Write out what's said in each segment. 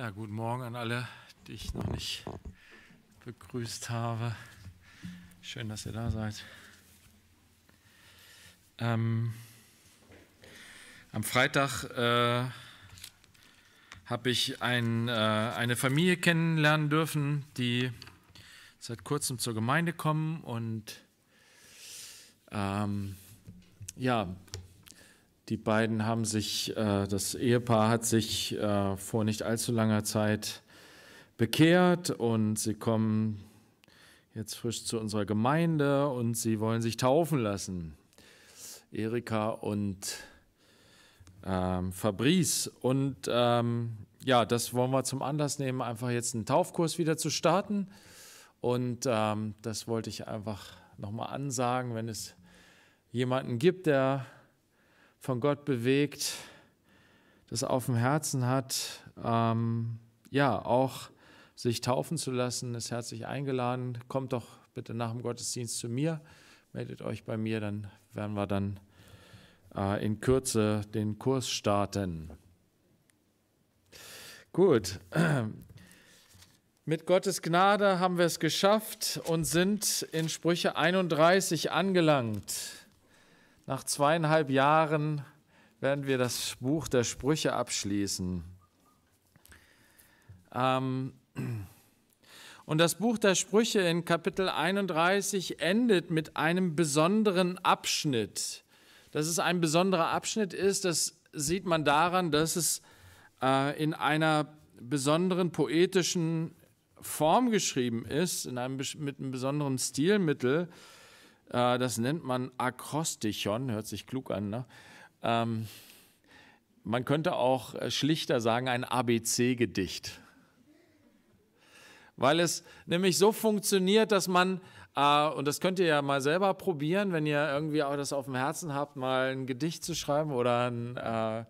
Ja, guten Morgen an alle, die ich noch nicht begrüßt habe. Schön, dass ihr da seid. Ähm, am Freitag äh, habe ich ein, äh, eine Familie kennenlernen dürfen, die seit kurzem zur Gemeinde kommen und ähm, ja, die beiden haben sich, äh, das Ehepaar hat sich äh, vor nicht allzu langer Zeit bekehrt und sie kommen jetzt frisch zu unserer Gemeinde und sie wollen sich taufen lassen. Erika und ähm, Fabrice. Und ähm, ja, das wollen wir zum Anlass nehmen, einfach jetzt einen Taufkurs wieder zu starten. Und ähm, das wollte ich einfach nochmal ansagen, wenn es jemanden gibt, der von Gott bewegt, das auf dem Herzen hat, ähm, ja, auch sich taufen zu lassen, ist herzlich eingeladen. Kommt doch bitte nach dem Gottesdienst zu mir, meldet euch bei mir, dann werden wir dann äh, in Kürze den Kurs starten. Gut. Mit Gottes Gnade haben wir es geschafft und sind in Sprüche 31 angelangt. Nach zweieinhalb Jahren werden wir das Buch der Sprüche abschließen. Ähm, und das Buch der Sprüche in Kapitel 31 endet mit einem besonderen Abschnitt. Dass es ein besonderer Abschnitt ist, das sieht man daran, dass es äh, in einer besonderen poetischen Form geschrieben ist, in einem, mit einem besonderen Stilmittel. Äh, das nennt man Akrostichon, hört sich klug an, ne? Ähm, man könnte auch äh, schlichter sagen, ein ABC-Gedicht. Weil es nämlich so funktioniert, dass man, äh, und das könnt ihr ja mal selber probieren, wenn ihr irgendwie auch das auf dem Herzen habt, mal ein Gedicht zu schreiben oder ein, äh,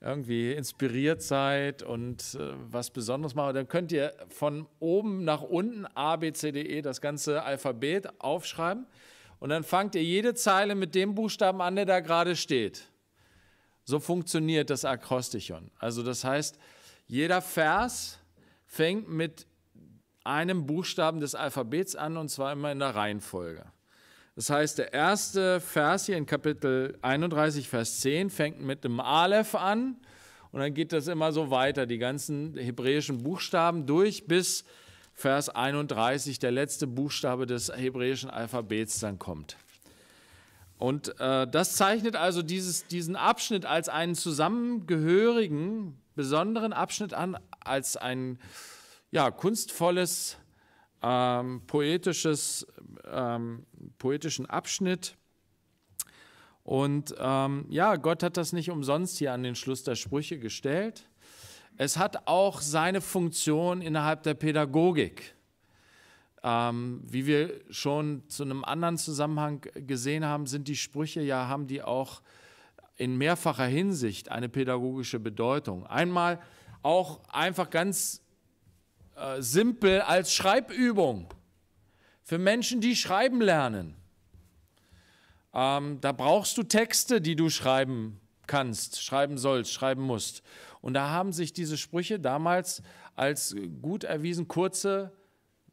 irgendwie inspiriert seid und äh, was Besonderes macht, dann könnt ihr von oben nach unten A, B, C, D, E das ganze Alphabet aufschreiben und dann fangt ihr jede Zeile mit dem Buchstaben an, der da gerade steht. So funktioniert das Akrostichon. Also das heißt, jeder Vers fängt mit einem Buchstaben des Alphabets an und zwar immer in der Reihenfolge. Das heißt, der erste Vers hier in Kapitel 31, Vers 10 fängt mit dem Aleph an und dann geht das immer so weiter, die ganzen hebräischen Buchstaben durch bis Vers 31, der letzte Buchstabe des hebräischen Alphabets dann kommt. Und äh, das zeichnet also dieses, diesen Abschnitt als einen zusammengehörigen, besonderen Abschnitt an, als ein ja, kunstvolles, ähm, poetisches, ähm, poetischen Abschnitt. Und ähm, ja, Gott hat das nicht umsonst hier an den Schluss der Sprüche gestellt. Es hat auch seine Funktion innerhalb der Pädagogik. Ähm, wie wir schon zu einem anderen Zusammenhang gesehen haben, sind die Sprüche ja, haben die auch in mehrfacher Hinsicht eine pädagogische Bedeutung. Einmal auch einfach ganz äh, simpel als Schreibübung für Menschen, die schreiben lernen. Ähm, da brauchst du Texte, die du schreiben kannst, schreiben sollst, schreiben musst. Und da haben sich diese Sprüche damals als gut erwiesen, kurze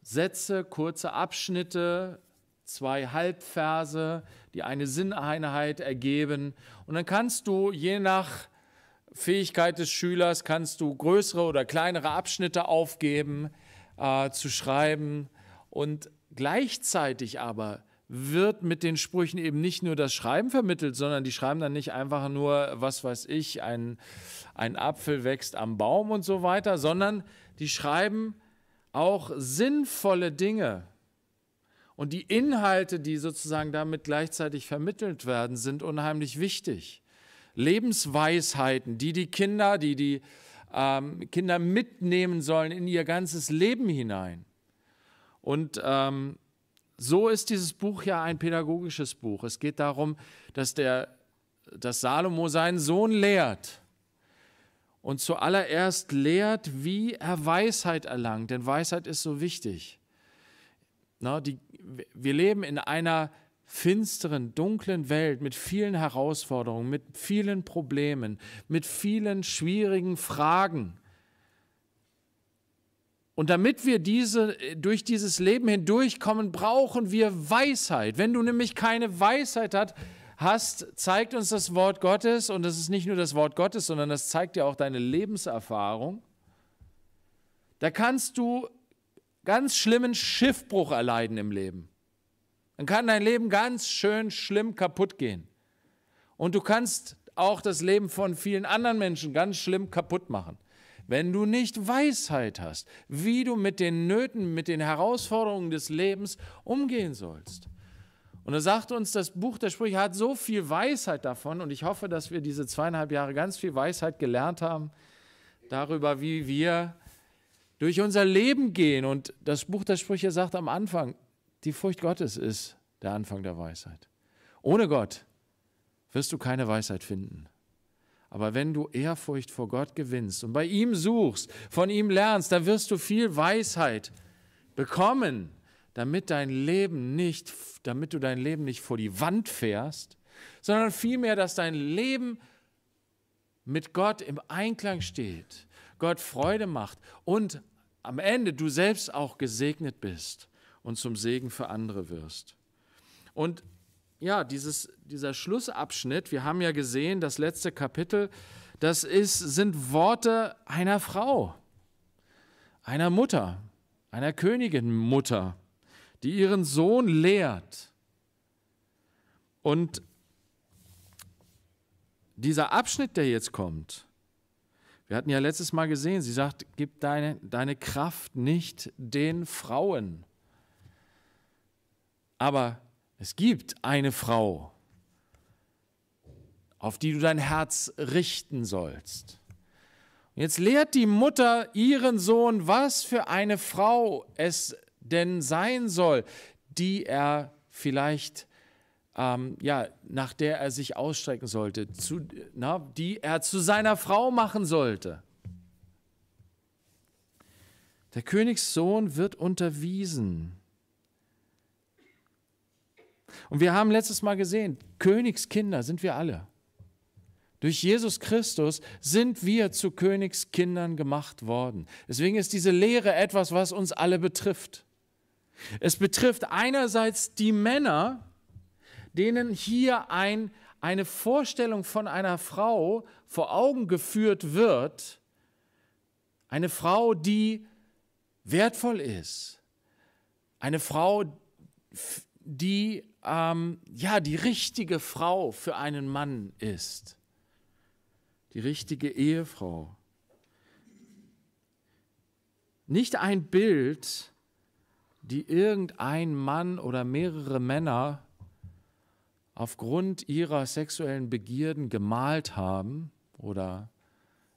Sätze, kurze Abschnitte, zwei Halbverse, die eine Sinneinheit ergeben. Und dann kannst du je nach Fähigkeit des Schülers, kannst du größere oder kleinere Abschnitte aufgeben, äh, zu schreiben. Und gleichzeitig aber wird mit den Sprüchen eben nicht nur das Schreiben vermittelt, sondern die schreiben dann nicht einfach nur, was weiß ich, ein, ein Apfel wächst am Baum und so weiter, sondern die schreiben auch sinnvolle Dinge. Und die Inhalte, die sozusagen damit gleichzeitig vermittelt werden, sind unheimlich wichtig. Lebensweisheiten, die die Kinder, die die ähm, Kinder mitnehmen sollen in ihr ganzes Leben hinein. Und ähm, so ist dieses Buch ja ein pädagogisches Buch. Es geht darum, dass, der, dass Salomo seinen Sohn lehrt. Und zuallererst lehrt, wie er Weisheit erlangt, denn Weisheit ist so wichtig. Na, die, wir leben in einer finsteren, dunklen Welt mit vielen Herausforderungen, mit vielen Problemen, mit vielen schwierigen Fragen. Und damit wir diese, äh, durch dieses Leben hindurchkommen, brauchen wir Weisheit. Wenn du nämlich keine Weisheit hat, hast, zeigt uns das Wort Gottes, und das ist nicht nur das Wort Gottes, sondern das zeigt dir auch deine Lebenserfahrung, da kannst du ganz schlimmen Schiffbruch erleiden im Leben. Dann kann dein Leben ganz schön schlimm kaputt gehen. Und du kannst auch das Leben von vielen anderen Menschen ganz schlimm kaputt machen wenn du nicht Weisheit hast, wie du mit den Nöten, mit den Herausforderungen des Lebens umgehen sollst. Und er sagt uns, das Buch der Sprüche hat so viel Weisheit davon und ich hoffe, dass wir diese zweieinhalb Jahre ganz viel Weisheit gelernt haben darüber, wie wir durch unser Leben gehen. Und das Buch der Sprüche sagt am Anfang, die Furcht Gottes ist der Anfang der Weisheit. Ohne Gott wirst du keine Weisheit finden. Aber wenn du Ehrfurcht vor Gott gewinnst und bei ihm suchst, von ihm lernst, dann wirst du viel Weisheit bekommen, damit dein Leben nicht, damit du dein Leben nicht vor die Wand fährst, sondern vielmehr, dass dein Leben mit Gott im Einklang steht, Gott Freude macht und am Ende du selbst auch gesegnet bist und zum Segen für andere wirst. Und ja, dieses, dieser Schlussabschnitt, wir haben ja gesehen, das letzte Kapitel, das ist, sind Worte einer Frau, einer Mutter, einer Königinmutter, die ihren Sohn lehrt. Und dieser Abschnitt, der jetzt kommt, wir hatten ja letztes Mal gesehen, sie sagt, gib deine, deine Kraft nicht den Frauen. Aber es gibt eine Frau, auf die du dein Herz richten sollst. Und jetzt lehrt die Mutter ihren Sohn, was für eine Frau es denn sein soll, die er vielleicht, ähm, ja, nach der er sich ausstrecken sollte, zu, na, die er zu seiner Frau machen sollte. Der Königssohn wird unterwiesen. Und wir haben letztes Mal gesehen, Königskinder sind wir alle. Durch Jesus Christus sind wir zu Königskindern gemacht worden. Deswegen ist diese Lehre etwas, was uns alle betrifft. Es betrifft einerseits die Männer, denen hier ein, eine Vorstellung von einer Frau vor Augen geführt wird, eine Frau, die wertvoll ist, eine Frau, die ähm, ja, die richtige Frau für einen Mann ist. Die richtige Ehefrau. Nicht ein Bild, die irgendein Mann oder mehrere Männer aufgrund ihrer sexuellen Begierden gemalt haben oder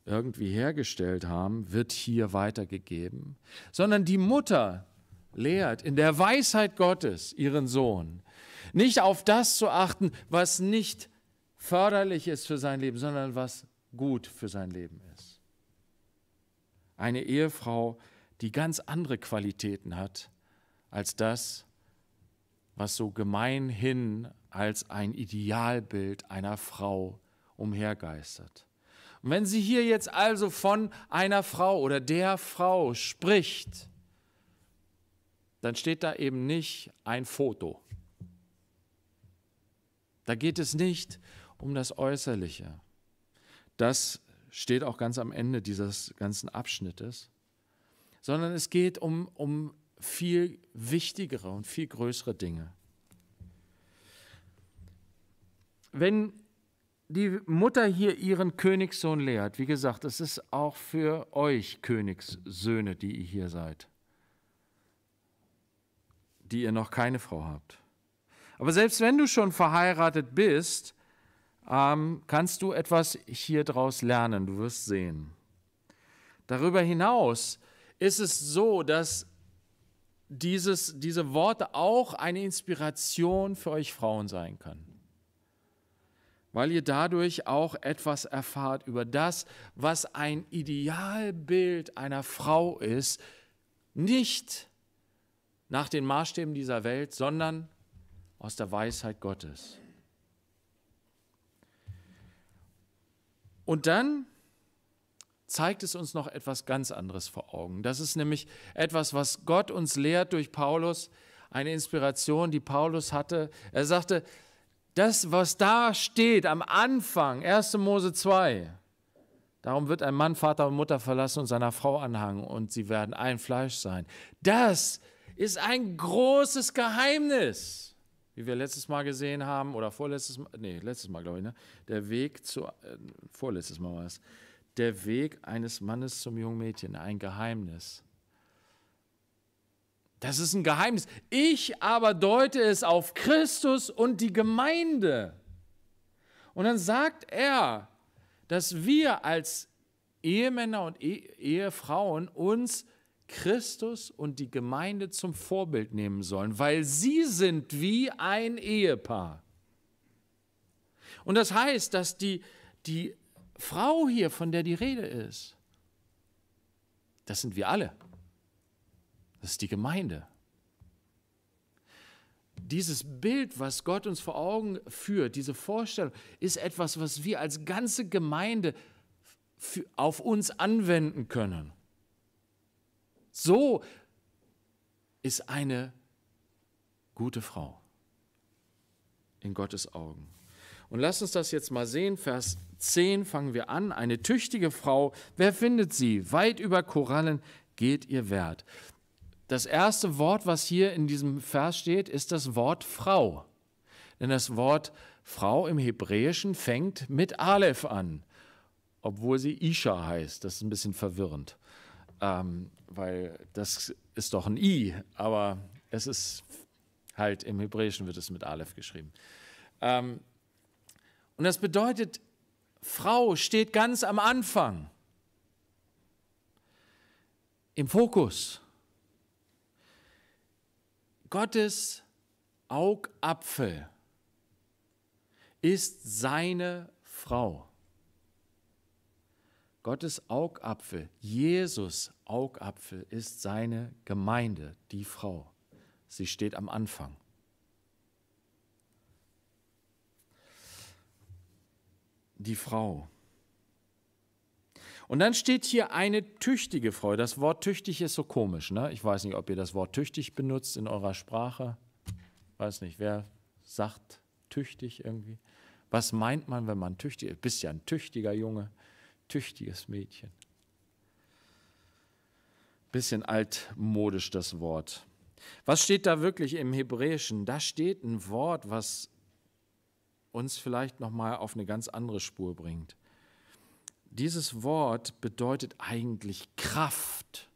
irgendwie hergestellt haben, wird hier weitergegeben, sondern die Mutter lehrt in der Weisheit Gottes ihren Sohn, nicht auf das zu achten, was nicht förderlich ist für sein Leben, sondern was gut für sein Leben ist. Eine Ehefrau, die ganz andere Qualitäten hat als das, was so gemeinhin als ein Idealbild einer Frau umhergeistert. Und wenn sie hier jetzt also von einer Frau oder der Frau spricht, dann steht da eben nicht ein Foto da geht es nicht um das Äußerliche. Das steht auch ganz am Ende dieses ganzen Abschnittes, sondern es geht um, um viel wichtigere und viel größere Dinge. Wenn die Mutter hier ihren Königssohn lehrt, wie gesagt, es ist auch für euch Königssöhne, die ihr hier seid, die ihr noch keine Frau habt. Aber selbst wenn du schon verheiratet bist, ähm, kannst du etwas hier draus lernen. Du wirst sehen. Darüber hinaus ist es so, dass dieses, diese Worte auch eine Inspiration für euch Frauen sein können. Weil ihr dadurch auch etwas erfahrt über das, was ein Idealbild einer Frau ist, nicht nach den Maßstäben dieser Welt, sondern aus der Weisheit Gottes. Und dann zeigt es uns noch etwas ganz anderes vor Augen. Das ist nämlich etwas, was Gott uns lehrt durch Paulus, eine Inspiration, die Paulus hatte. Er sagte, das, was da steht am Anfang, 1. Mose 2, darum wird ein Mann Vater und Mutter verlassen und seiner Frau anhangen und sie werden ein Fleisch sein. Das ist ein großes Geheimnis wie wir letztes Mal gesehen haben, oder vorletztes Mal, nee, letztes Mal glaube ich, ne? der Weg zu, äh, vorletztes Mal war es, der Weg eines Mannes zum jungen Mädchen, ein Geheimnis. Das ist ein Geheimnis. Ich aber deute es auf Christus und die Gemeinde. Und dann sagt er, dass wir als Ehemänner und e Ehefrauen uns Christus und die Gemeinde zum Vorbild nehmen sollen, weil sie sind wie ein Ehepaar. Und das heißt, dass die, die Frau hier, von der die Rede ist, das sind wir alle. Das ist die Gemeinde. Dieses Bild, was Gott uns vor Augen führt, diese Vorstellung, ist etwas, was wir als ganze Gemeinde auf uns anwenden können. So ist eine gute Frau in Gottes Augen. Und lass uns das jetzt mal sehen. Vers 10 fangen wir an. Eine tüchtige Frau, wer findet sie? Weit über Korallen geht ihr Wert. Das erste Wort, was hier in diesem Vers steht, ist das Wort Frau. Denn das Wort Frau im Hebräischen fängt mit Aleph an, obwohl sie Isha heißt. Das ist ein bisschen verwirrend. Ähm, weil das ist doch ein I, aber es ist halt im Hebräischen wird es mit Aleph geschrieben. Ähm, und das bedeutet, Frau steht ganz am Anfang, im Fokus. Gottes Augapfel ist seine Frau. Gottes Augapfel, Jesus Augapfel ist seine Gemeinde, die Frau. Sie steht am Anfang. Die Frau. Und dann steht hier eine tüchtige Frau. Das Wort tüchtig ist so komisch. Ne? Ich weiß nicht, ob ihr das Wort tüchtig benutzt in eurer Sprache. Weiß nicht, wer sagt tüchtig irgendwie? Was meint man, wenn man tüchtig ist? Bist ja ein tüchtiger Junge, tüchtiges Mädchen bisschen altmodisch das Wort. Was steht da wirklich im Hebräischen? Da steht ein Wort, was uns vielleicht noch mal auf eine ganz andere Spur bringt. Dieses Wort bedeutet eigentlich Kraft,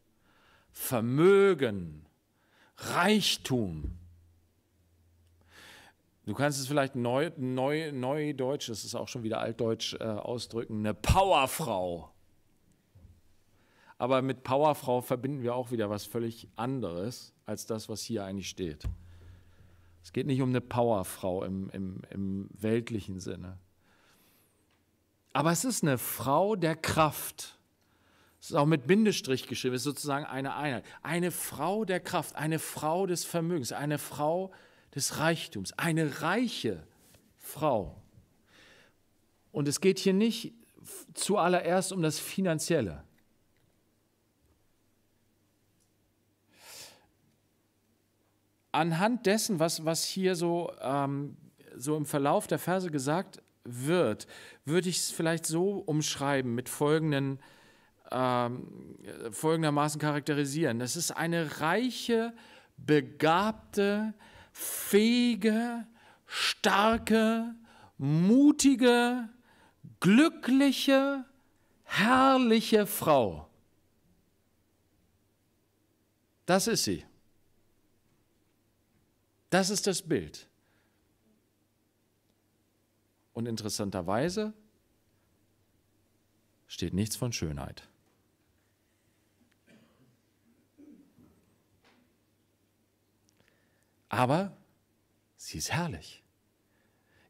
Vermögen, Reichtum. Du kannst es vielleicht neu, neu, neu Deutsch, das ist auch schon wieder altdeutsch, äh, ausdrücken, eine Powerfrau. Aber mit Powerfrau verbinden wir auch wieder was völlig anderes als das, was hier eigentlich steht. Es geht nicht um eine Powerfrau im, im, im weltlichen Sinne. Aber es ist eine Frau der Kraft. Es ist auch mit Bindestrich geschrieben, es ist sozusagen eine Einheit. Eine Frau der Kraft, eine Frau des Vermögens, eine Frau des Reichtums, eine reiche Frau. Und es geht hier nicht zuallererst um das Finanzielle. anhand dessen, was, was hier so, ähm, so im Verlauf der Verse gesagt wird, würde ich es vielleicht so umschreiben mit folgenden, ähm, folgendermaßen charakterisieren. Es ist eine reiche, begabte, fähige, starke, mutige, glückliche, herrliche Frau. Das ist sie. Das ist das Bild. Und interessanterweise steht nichts von Schönheit. Aber sie ist herrlich.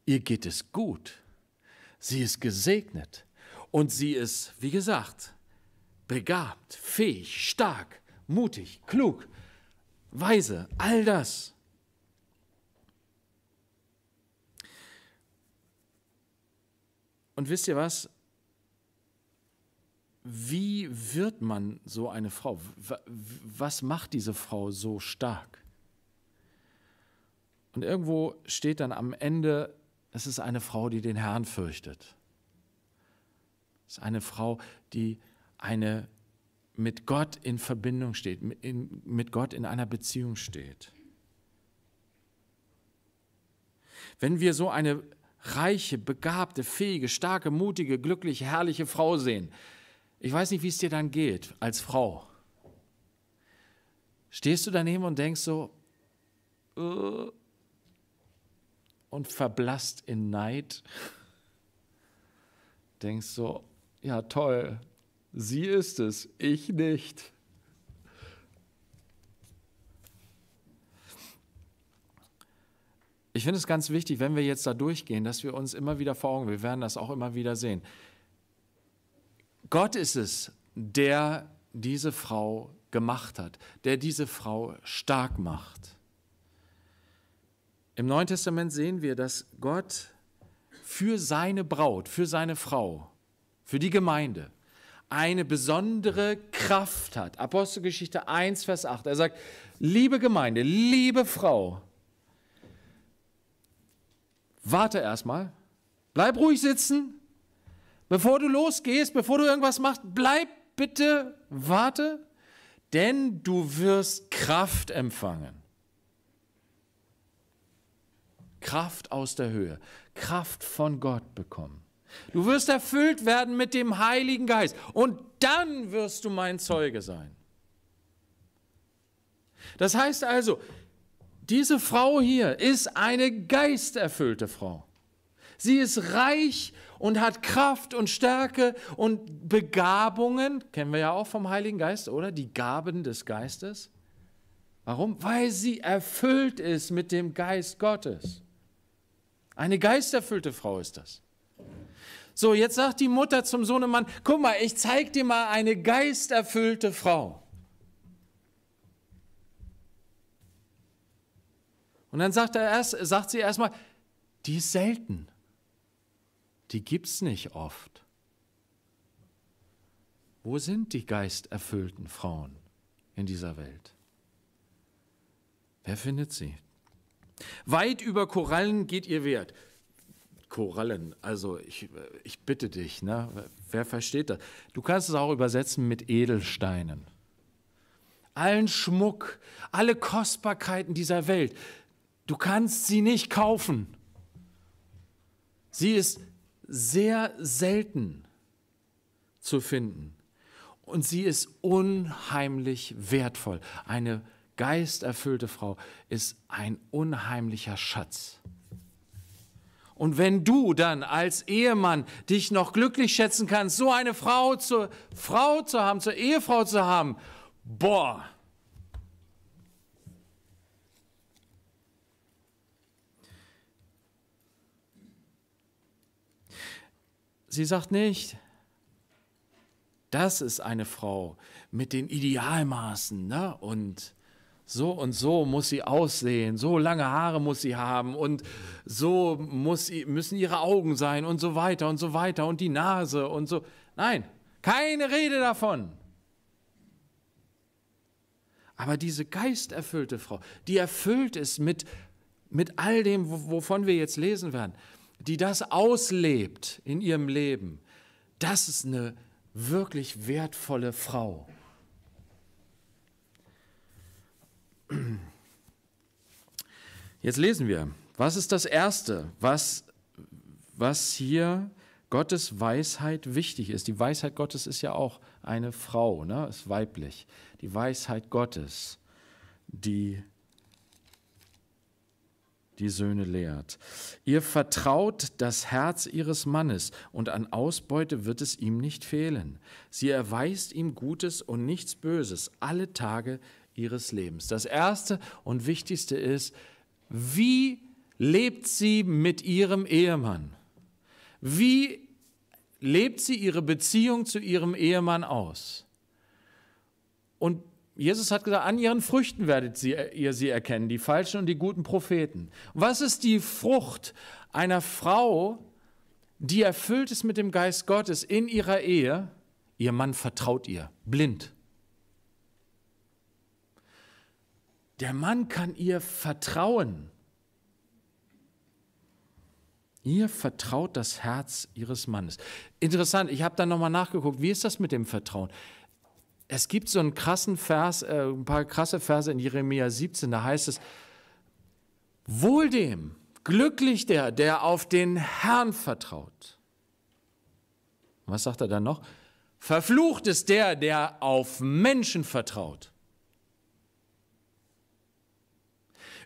Ihr geht es gut. Sie ist gesegnet. Und sie ist, wie gesagt, begabt, fähig, stark, mutig, klug, weise, all das. Und wisst ihr was? Wie wird man so eine Frau? Was macht diese Frau so stark? Und irgendwo steht dann am Ende, es ist eine Frau, die den Herrn fürchtet. Es ist eine Frau, die eine mit Gott in Verbindung steht, mit Gott in einer Beziehung steht. Wenn wir so eine reiche, begabte, fähige, starke, mutige, glückliche, herrliche Frau sehen. Ich weiß nicht, wie es dir dann geht als Frau. Stehst du daneben und denkst so äh, und verblasst in Neid? Denkst so, ja toll, sie ist es, ich nicht. Ich finde es ganz wichtig, wenn wir jetzt da durchgehen, dass wir uns immer wieder vor Augen, wir werden das auch immer wieder sehen. Gott ist es, der diese Frau gemacht hat, der diese Frau stark macht. Im Neuen Testament sehen wir, dass Gott für seine Braut, für seine Frau, für die Gemeinde eine besondere Kraft hat. Apostelgeschichte 1, Vers 8. Er sagt, liebe Gemeinde, liebe Frau, warte erstmal, bleib ruhig sitzen, bevor du losgehst, bevor du irgendwas machst, bleib bitte, warte, denn du wirst Kraft empfangen. Kraft aus der Höhe, Kraft von Gott bekommen. Du wirst erfüllt werden mit dem Heiligen Geist und dann wirst du mein Zeuge sein. Das heißt also, diese Frau hier ist eine geisterfüllte Frau. Sie ist reich und hat Kraft und Stärke und Begabungen, kennen wir ja auch vom Heiligen Geist, oder? Die Gaben des Geistes. Warum? Weil sie erfüllt ist mit dem Geist Gottes. Eine geisterfüllte Frau ist das. So, jetzt sagt die Mutter zum Sohnemann, guck mal, ich zeig dir mal eine geisterfüllte Frau. Und dann sagt, er erst, sagt sie erstmal, die ist selten. Die gibt es nicht oft. Wo sind die geisterfüllten Frauen in dieser Welt? Wer findet sie? Weit über Korallen geht ihr Wert. Korallen, also ich, ich bitte dich, ne? wer versteht das? Du kannst es auch übersetzen mit Edelsteinen. Allen Schmuck, alle Kostbarkeiten dieser Welt Du kannst sie nicht kaufen. Sie ist sehr selten zu finden. Und sie ist unheimlich wertvoll. Eine geisterfüllte Frau ist ein unheimlicher Schatz. Und wenn du dann als Ehemann dich noch glücklich schätzen kannst, so eine Frau zur Frau zu haben, zur Ehefrau zu haben, boah, Sie sagt nicht, das ist eine Frau mit den Idealmaßen ne? und so und so muss sie aussehen, so lange Haare muss sie haben und so muss sie, müssen ihre Augen sein und so weiter und so weiter und die Nase und so. Nein, keine Rede davon. Aber diese geisterfüllte Frau, die erfüllt ist mit, mit all dem, wovon wir jetzt lesen werden, die das auslebt in ihrem Leben, das ist eine wirklich wertvolle Frau. Jetzt lesen wir, was ist das Erste, was, was hier Gottes Weisheit wichtig ist? Die Weisheit Gottes ist ja auch eine Frau, ne? ist weiblich. Die Weisheit Gottes, die die Söhne lehrt. Ihr vertraut das Herz ihres Mannes, und an Ausbeute wird es ihm nicht fehlen. Sie erweist ihm Gutes und nichts Böses alle Tage ihres Lebens. Das Erste und Wichtigste ist, wie lebt sie mit ihrem Ehemann? Wie lebt sie ihre Beziehung zu ihrem Ehemann aus? Und Jesus hat gesagt, an ihren Früchten werdet ihr sie erkennen, die falschen und die guten Propheten. Was ist die Frucht einer Frau, die erfüllt ist mit dem Geist Gottes in ihrer Ehe? Ihr Mann vertraut ihr, blind. Der Mann kann ihr vertrauen. Ihr vertraut das Herz ihres Mannes. Interessant, ich habe dann nochmal nachgeguckt, wie ist das mit dem Vertrauen? es gibt so einen krassen Vers, äh, ein paar krasse Verse in Jeremia 17, da heißt es, wohl dem, glücklich der, der auf den Herrn vertraut. Und was sagt er dann noch? Verflucht ist der, der auf Menschen vertraut.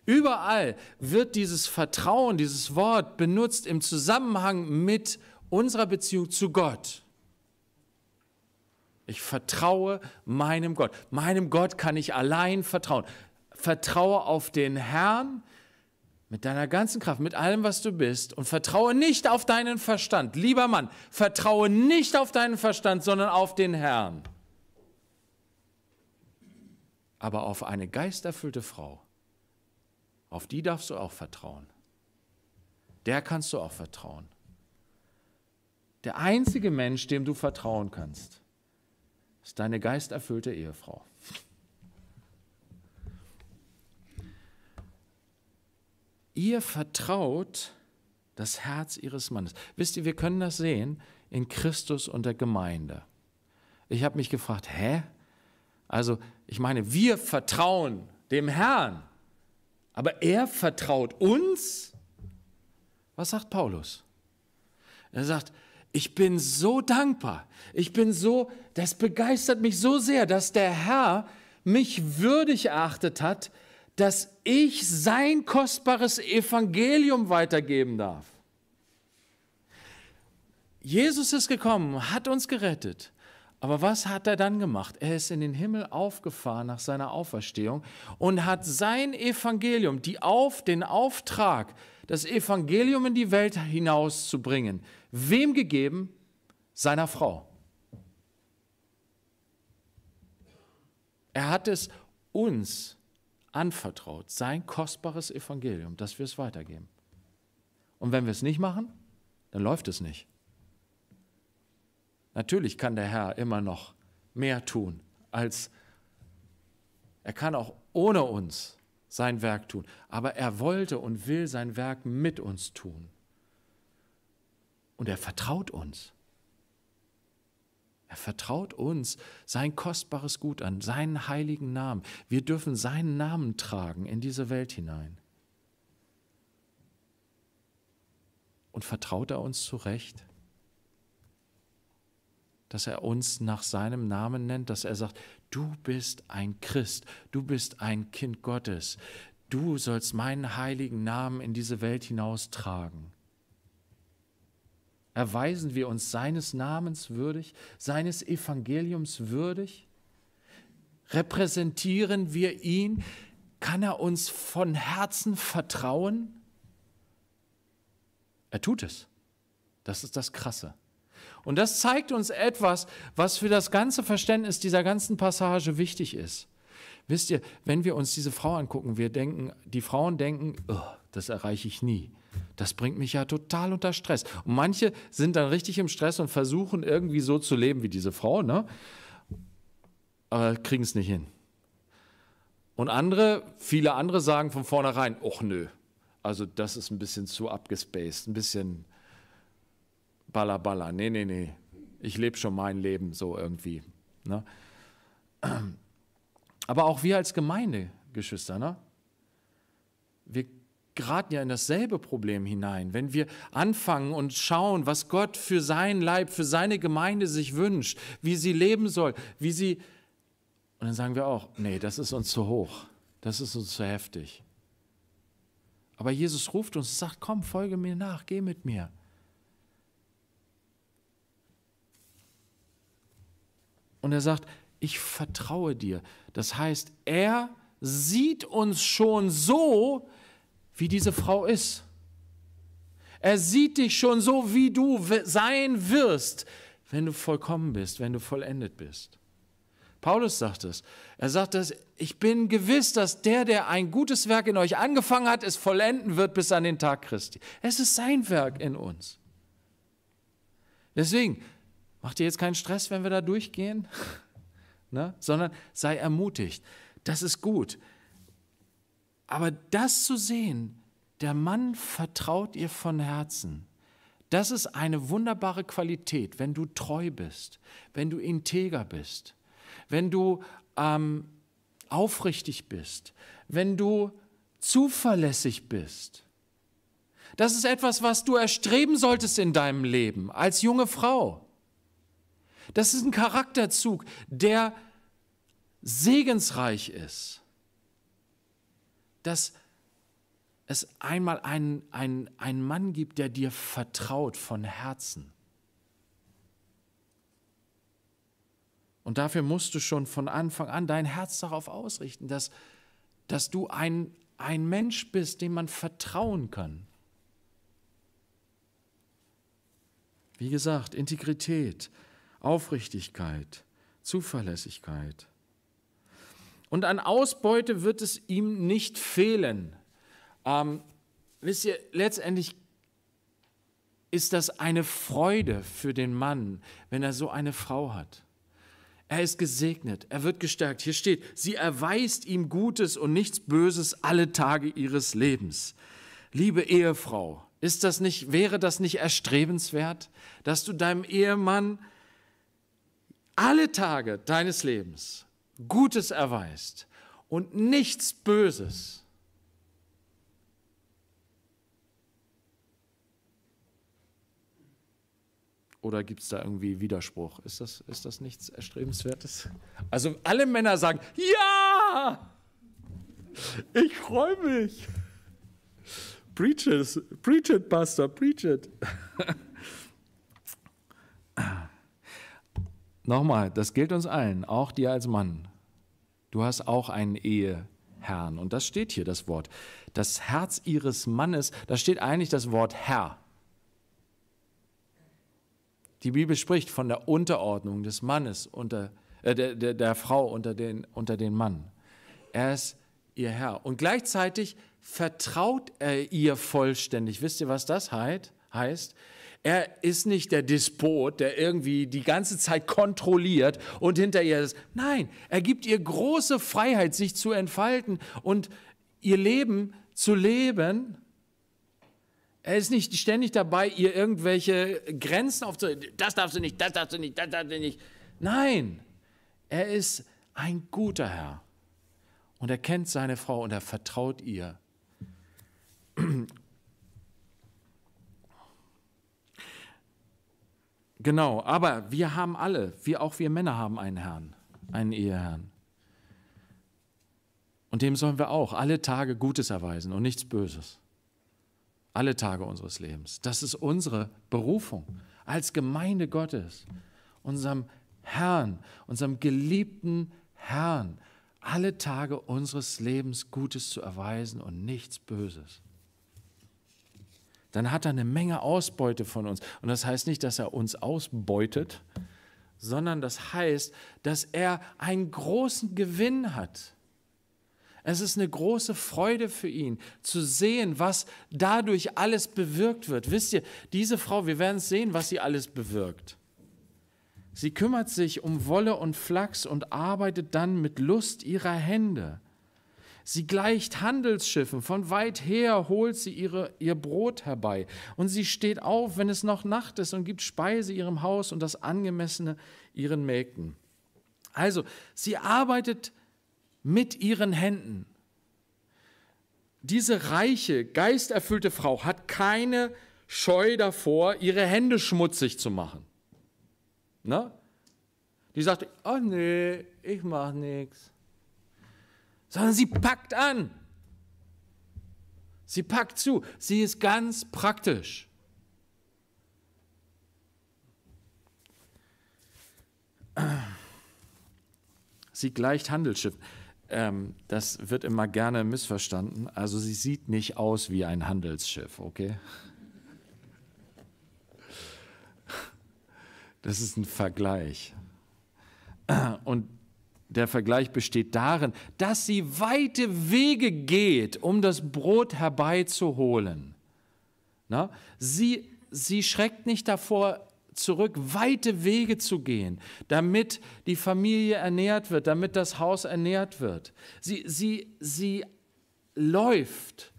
Überall wird dieses Vertrauen, dieses Wort benutzt im Zusammenhang mit unserer Beziehung zu Gott. Ich vertraue meinem Gott. Meinem Gott kann ich allein vertrauen. Vertraue auf den Herrn mit deiner ganzen Kraft, mit allem, was du bist und vertraue nicht auf deinen Verstand. Lieber Mann, vertraue nicht auf deinen Verstand, sondern auf den Herrn. Aber auf eine geisterfüllte Frau, auf die darfst du auch vertrauen. Der kannst du auch vertrauen. Der einzige Mensch, dem du vertrauen kannst ist deine geisterfüllte Ehefrau. Ihr vertraut das Herz ihres Mannes. Wisst ihr, wir können das sehen in Christus und der Gemeinde. Ich habe mich gefragt, hä? Also, ich meine, wir vertrauen dem Herrn, aber er vertraut uns? Was sagt Paulus? Er sagt, ich bin so dankbar. Ich bin so, das begeistert mich so sehr, dass der Herr mich würdig erachtet hat, dass ich sein kostbares Evangelium weitergeben darf. Jesus ist gekommen, hat uns gerettet. Aber was hat er dann gemacht? Er ist in den Himmel aufgefahren nach seiner Auferstehung und hat sein Evangelium, die auf den Auftrag, das Evangelium in die Welt hinauszubringen, Wem gegeben? Seiner Frau. Er hat es uns anvertraut, sein kostbares Evangelium, dass wir es weitergeben. Und wenn wir es nicht machen, dann läuft es nicht. Natürlich kann der Herr immer noch mehr tun, als er kann auch ohne uns sein Werk tun. Aber er wollte und will sein Werk mit uns tun. Und er vertraut uns. Er vertraut uns sein kostbares Gut an, seinen heiligen Namen. Wir dürfen seinen Namen tragen in diese Welt hinein. Und vertraut er uns zu Recht? dass er uns nach seinem Namen nennt, dass er sagt, du bist ein Christ, du bist ein Kind Gottes, du sollst meinen heiligen Namen in diese Welt hinaustragen. Erweisen wir uns seines Namens würdig, seines Evangeliums würdig? Repräsentieren wir ihn? Kann er uns von Herzen vertrauen? Er tut es. Das ist das Krasse. Und das zeigt uns etwas, was für das ganze Verständnis dieser ganzen Passage wichtig ist. Wisst ihr, wenn wir uns diese Frau angucken, wir denken, die Frauen denken, oh, das erreiche ich nie. Das bringt mich ja total unter Stress. Und manche sind dann richtig im Stress und versuchen irgendwie so zu leben wie diese Frau, ne? Aber kriegen es nicht hin. Und andere, viele andere sagen von vornherein, och nö, also das ist ein bisschen zu abgespaced, ein bisschen balla balla. Nee, nee, nee. Ich lebe schon mein Leben so irgendwie. Ne? Aber auch wir als Gemeinde, Geschwister, ne? wir geraten ja in dasselbe Problem hinein. Wenn wir anfangen und schauen, was Gott für seinen Leib, für seine Gemeinde sich wünscht, wie sie leben soll, wie sie... Und dann sagen wir auch, nee, das ist uns zu hoch, das ist uns zu heftig. Aber Jesus ruft uns und sagt, komm, folge mir nach, geh mit mir. Und er sagt, ich vertraue dir. Das heißt, er sieht uns schon so, wie diese Frau ist. Er sieht dich schon so, wie du sein wirst, wenn du vollkommen bist, wenn du vollendet bist. Paulus sagt es. Er sagt es, ich bin gewiss, dass der, der ein gutes Werk in euch angefangen hat, es vollenden wird bis an den Tag Christi. Es ist sein Werk in uns. Deswegen, macht ihr jetzt keinen Stress, wenn wir da durchgehen, ne? sondern sei ermutigt. Das ist gut. Aber das zu sehen, der Mann vertraut ihr von Herzen. Das ist eine wunderbare Qualität, wenn du treu bist, wenn du integer bist, wenn du ähm, aufrichtig bist, wenn du zuverlässig bist. Das ist etwas, was du erstreben solltest in deinem Leben als junge Frau. Das ist ein Charakterzug, der segensreich ist dass es einmal einen, einen, einen Mann gibt, der dir vertraut von Herzen. Und dafür musst du schon von Anfang an dein Herz darauf ausrichten, dass, dass du ein, ein Mensch bist, dem man vertrauen kann. Wie gesagt, Integrität, Aufrichtigkeit, Zuverlässigkeit. Und an Ausbeute wird es ihm nicht fehlen. Ähm, wisst ihr, letztendlich ist das eine Freude für den Mann, wenn er so eine Frau hat. Er ist gesegnet, er wird gestärkt. Hier steht, sie erweist ihm Gutes und nichts Böses alle Tage ihres Lebens. Liebe Ehefrau, ist das nicht, wäre das nicht erstrebenswert, dass du deinem Ehemann alle Tage deines Lebens Gutes erweist und nichts Böses. Oder gibt es da irgendwie Widerspruch? Ist das, ist das nichts Erstrebenswertes? Also alle Männer sagen, ja, ich freue mich. Preach it, preach it, Pastor, preach it. Nochmal, das gilt uns allen, auch dir als Mann. Du hast auch einen Eheherrn. Und das steht hier, das Wort. Das Herz ihres Mannes, da steht eigentlich das Wort Herr. Die Bibel spricht von der Unterordnung des Mannes unter, äh, der, der, der Frau unter den, unter den Mann. Er ist ihr Herr. Und gleichzeitig vertraut er ihr vollständig. Wisst ihr, was das heißt? Er ist nicht der Despot, der irgendwie die ganze Zeit kontrolliert und hinter ihr ist. Nein, er gibt ihr große Freiheit, sich zu entfalten und ihr Leben zu leben. Er ist nicht ständig dabei, ihr irgendwelche Grenzen aufzunehmen. Das darfst du nicht, das darfst du nicht, das darfst du nicht. Nein, er ist ein guter Herr. Und er kennt seine Frau und er vertraut ihr. Genau, aber wir haben alle, wir auch wir Männer haben einen Herrn, einen Eheherrn. Und dem sollen wir auch alle Tage Gutes erweisen und nichts Böses. Alle Tage unseres Lebens. Das ist unsere Berufung als Gemeinde Gottes, unserem Herrn, unserem geliebten Herrn, alle Tage unseres Lebens Gutes zu erweisen und nichts Böses dann hat er eine Menge Ausbeute von uns. Und das heißt nicht, dass er uns ausbeutet, sondern das heißt, dass er einen großen Gewinn hat. Es ist eine große Freude für ihn, zu sehen, was dadurch alles bewirkt wird. Wisst ihr, diese Frau, wir werden sehen, was sie alles bewirkt. Sie kümmert sich um Wolle und Flachs und arbeitet dann mit Lust ihrer Hände. Sie gleicht Handelsschiffen, von weit her holt sie ihre, ihr Brot herbei. Und sie steht auf, wenn es noch Nacht ist, und gibt Speise ihrem Haus und das Angemessene ihren Mägden. Also, sie arbeitet mit ihren Händen. Diese reiche, geisterfüllte Frau hat keine Scheu davor, ihre Hände schmutzig zu machen. Ne? Die sagt, oh nee, ich mach nichts sondern sie packt an. Sie packt zu. Sie ist ganz praktisch. Sie gleicht Handelsschiff. Ähm, das wird immer gerne missverstanden. Also sie sieht nicht aus wie ein Handelsschiff, okay? Das ist ein Vergleich. Und der Vergleich besteht darin, dass sie weite Wege geht, um das Brot herbeizuholen. Na? Sie, sie schreckt nicht davor zurück, weite Wege zu gehen, damit die Familie ernährt wird, damit das Haus ernährt wird. Sie, sie, sie läuft,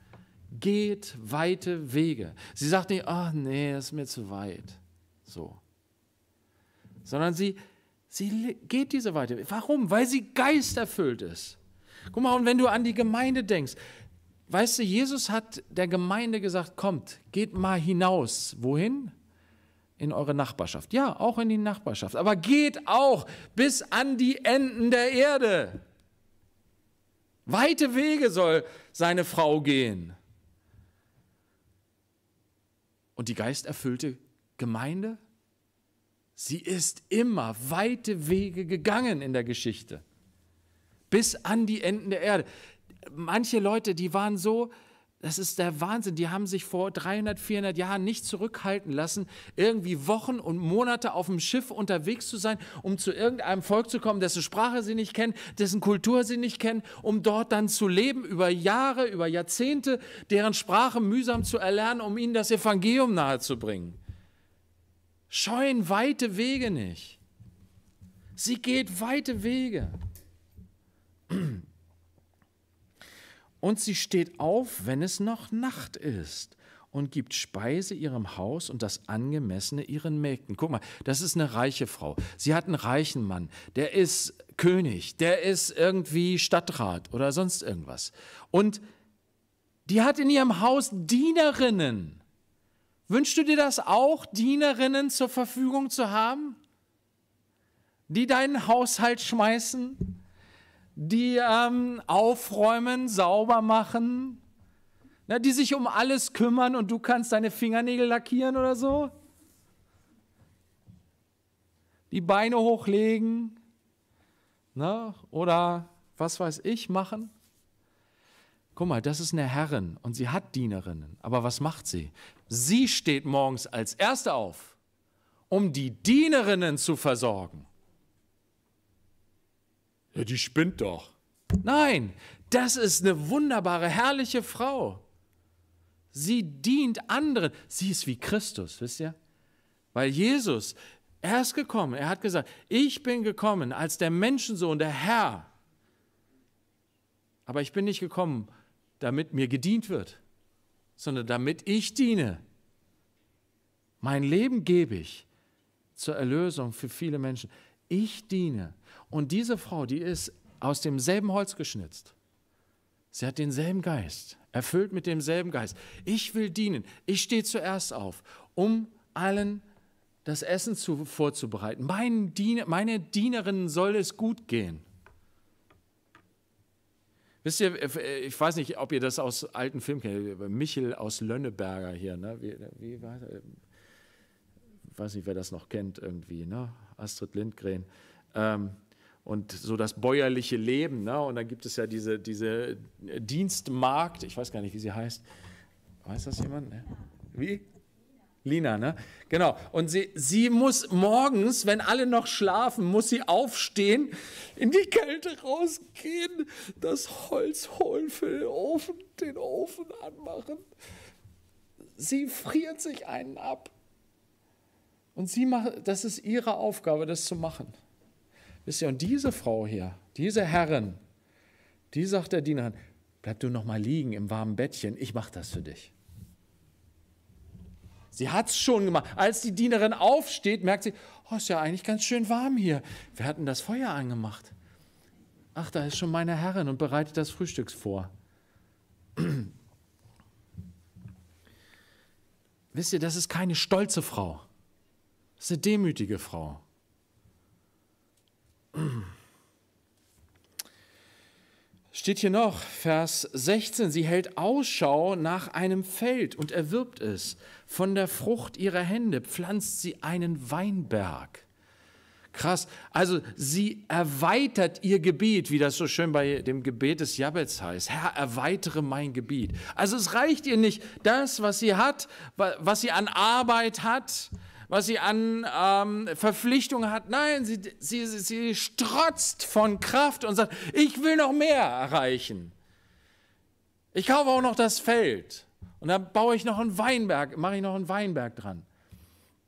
geht weite Wege. Sie sagt nicht, ach oh, nee, das ist mir zu weit. So. Sondern sie Sie geht diese Weite. Warum? Weil sie geisterfüllt ist. Guck mal, und wenn du an die Gemeinde denkst, weißt du, Jesus hat der Gemeinde gesagt, kommt, geht mal hinaus. Wohin? in eure Nachbarschaft. Ja, auch in die Nachbarschaft. Aber geht auch bis an die Enden der Erde. Weite Wege soll seine Frau gehen. Und die geisterfüllte Gemeinde Sie ist immer weite Wege gegangen in der Geschichte. Bis an die Enden der Erde. Manche Leute, die waren so, das ist der Wahnsinn. Die haben sich vor 300, 400 Jahren nicht zurückhalten lassen, irgendwie Wochen und Monate auf dem Schiff unterwegs zu sein, um zu irgendeinem Volk zu kommen, dessen Sprache sie nicht kennen, dessen Kultur sie nicht kennen, um dort dann zu leben über Jahre, über Jahrzehnte, deren Sprache mühsam zu erlernen, um ihnen das Evangelium nahezubringen scheuen weite Wege nicht. Sie geht weite Wege. Und sie steht auf, wenn es noch Nacht ist und gibt Speise ihrem Haus und das Angemessene ihren Mägden. Guck mal, das ist eine reiche Frau. Sie hat einen reichen Mann, der ist König, der ist irgendwie Stadtrat oder sonst irgendwas. Und die hat in ihrem Haus Dienerinnen. Wünschst du dir das auch, Dienerinnen zur Verfügung zu haben, die deinen Haushalt schmeißen, die ähm, aufräumen, sauber machen, na, ne, die sich um alles kümmern und du kannst deine Fingernägel lackieren oder so? Die Beine hochlegen ne? oder was weiß ich machen? guck mal, das ist eine Herrin und sie hat Dienerinnen. Aber was macht sie? Sie steht morgens als Erste auf, um die Dienerinnen zu versorgen. Ja, die spinnt doch. Nein, das ist eine wunderbare, herrliche Frau. Sie dient anderen. Sie ist wie Christus, wisst ihr? Weil Jesus, er ist gekommen, er hat gesagt, ich bin gekommen als der Menschensohn, der Herr. Aber ich bin nicht gekommen, damit mir gedient wird, sondern damit ich diene. Mein Leben gebe ich zur Erlösung für viele Menschen. Ich diene. Und diese Frau, die ist aus demselben Holz geschnitzt. Sie hat denselben Geist, erfüllt mit demselben Geist. Ich will dienen. Ich stehe zuerst auf, um allen das Essen zu, vorzubereiten. Mein Diener, meine Dienerin soll es gut gehen. Wisst ihr, äh, ich weiß nicht, ob ihr das aus alten Filmen kennt, äh, Michel aus Lönneberger hier, ne? Wie, äh, wie war Ich weiß nicht, wer das noch kennt irgendwie, ne? Astrid Lindgren. Ähm, und so das bäuerliche Leben, ne? Und dann gibt es ja diese, diese Dienstmarkt, ich weiß gar nicht, wie sie heißt. Weiß das jemand? Ne? Wie? Lina, ne? Genau. Und sie, sie muss morgens, wenn alle noch schlafen, muss sie aufstehen, in die Kälte rausgehen, das Holz holen für den Ofen, den Ofen anmachen. Sie friert sich einen ab. Und sie macht, das ist ihre Aufgabe, das zu machen. Wisst ihr, und diese Frau hier, diese Herrin, die sagt der Dienerin, bleib du noch mal liegen im warmen Bettchen, ich mache das für dich. Sie hat es schon gemacht. Als die Dienerin aufsteht, merkt sie, oh, ist ja eigentlich ganz schön warm hier. Wir hatten das Feuer angemacht. Ach, da ist schon meine Herrin und bereitet das Frühstück vor. Wisst ihr, das ist keine stolze Frau. Das ist eine demütige Frau. steht hier noch, Vers 16, sie hält Ausschau nach einem Feld und erwirbt es. Von der Frucht ihrer Hände pflanzt sie einen Weinberg. Krass. Also sie erweitert ihr Gebiet, wie das so schön bei dem Gebet des Jabez heißt. Herr, erweitere mein Gebiet. Also es reicht ihr nicht das, was sie hat, was sie an Arbeit hat, was sie an ähm, Verpflichtungen hat. Nein, sie, sie, sie, sie strotzt von Kraft und sagt, ich will noch mehr erreichen. Ich kaufe auch noch das Feld und dann baue ich noch einen Weinberg, mache ich noch einen Weinberg dran.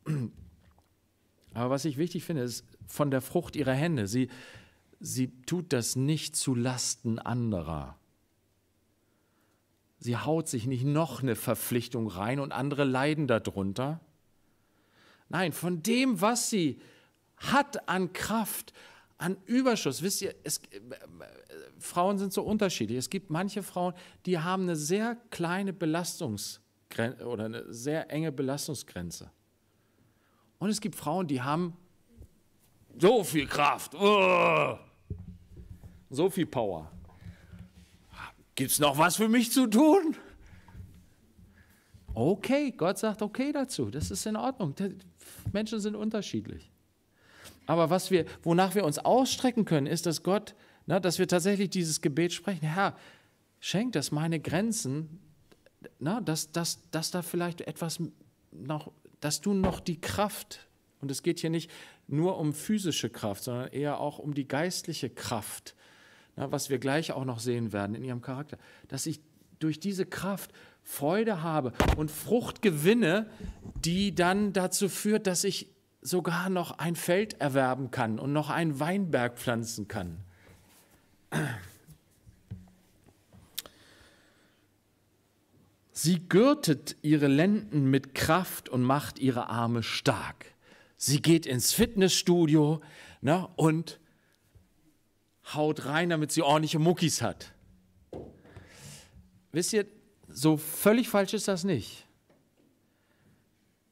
Aber was ich wichtig finde, ist von der Frucht ihrer Hände. Sie, sie tut das nicht zu Lasten anderer. Sie haut sich nicht noch eine Verpflichtung rein und andere leiden darunter, Nein, von dem, was sie hat an Kraft, an Überschuss. Wisst ihr, es, äh, äh Frauen sind so unterschiedlich. Es gibt manche Frauen, die haben eine sehr kleine Belastungsgrenze oder eine sehr enge Belastungsgrenze. Und es gibt Frauen, die haben so viel Kraft, oh, so viel Power. Gibt es noch was für mich zu tun? Okay, Gott sagt okay dazu. Das ist in Ordnung. Menschen sind unterschiedlich. Aber was wir, wonach wir uns ausstrecken können, ist, dass Gott, na, dass wir tatsächlich dieses Gebet sprechen. Herr, schenk, dass meine Grenzen, na, dass, dass, dass da vielleicht etwas noch, dass du noch die Kraft, und es geht hier nicht nur um physische Kraft, sondern eher auch um die geistliche Kraft, na, was wir gleich auch noch sehen werden in ihrem Charakter, dass ich durch diese Kraft Freude habe und Frucht gewinne, die dann dazu führt, dass ich sogar noch ein Feld erwerben kann und noch einen Weinberg pflanzen kann. Sie gürtet ihre Lenden mit Kraft und macht ihre Arme stark. Sie geht ins Fitnessstudio ne, und haut rein, damit sie ordentliche Muckis hat. Wisst ihr, so völlig falsch ist das nicht.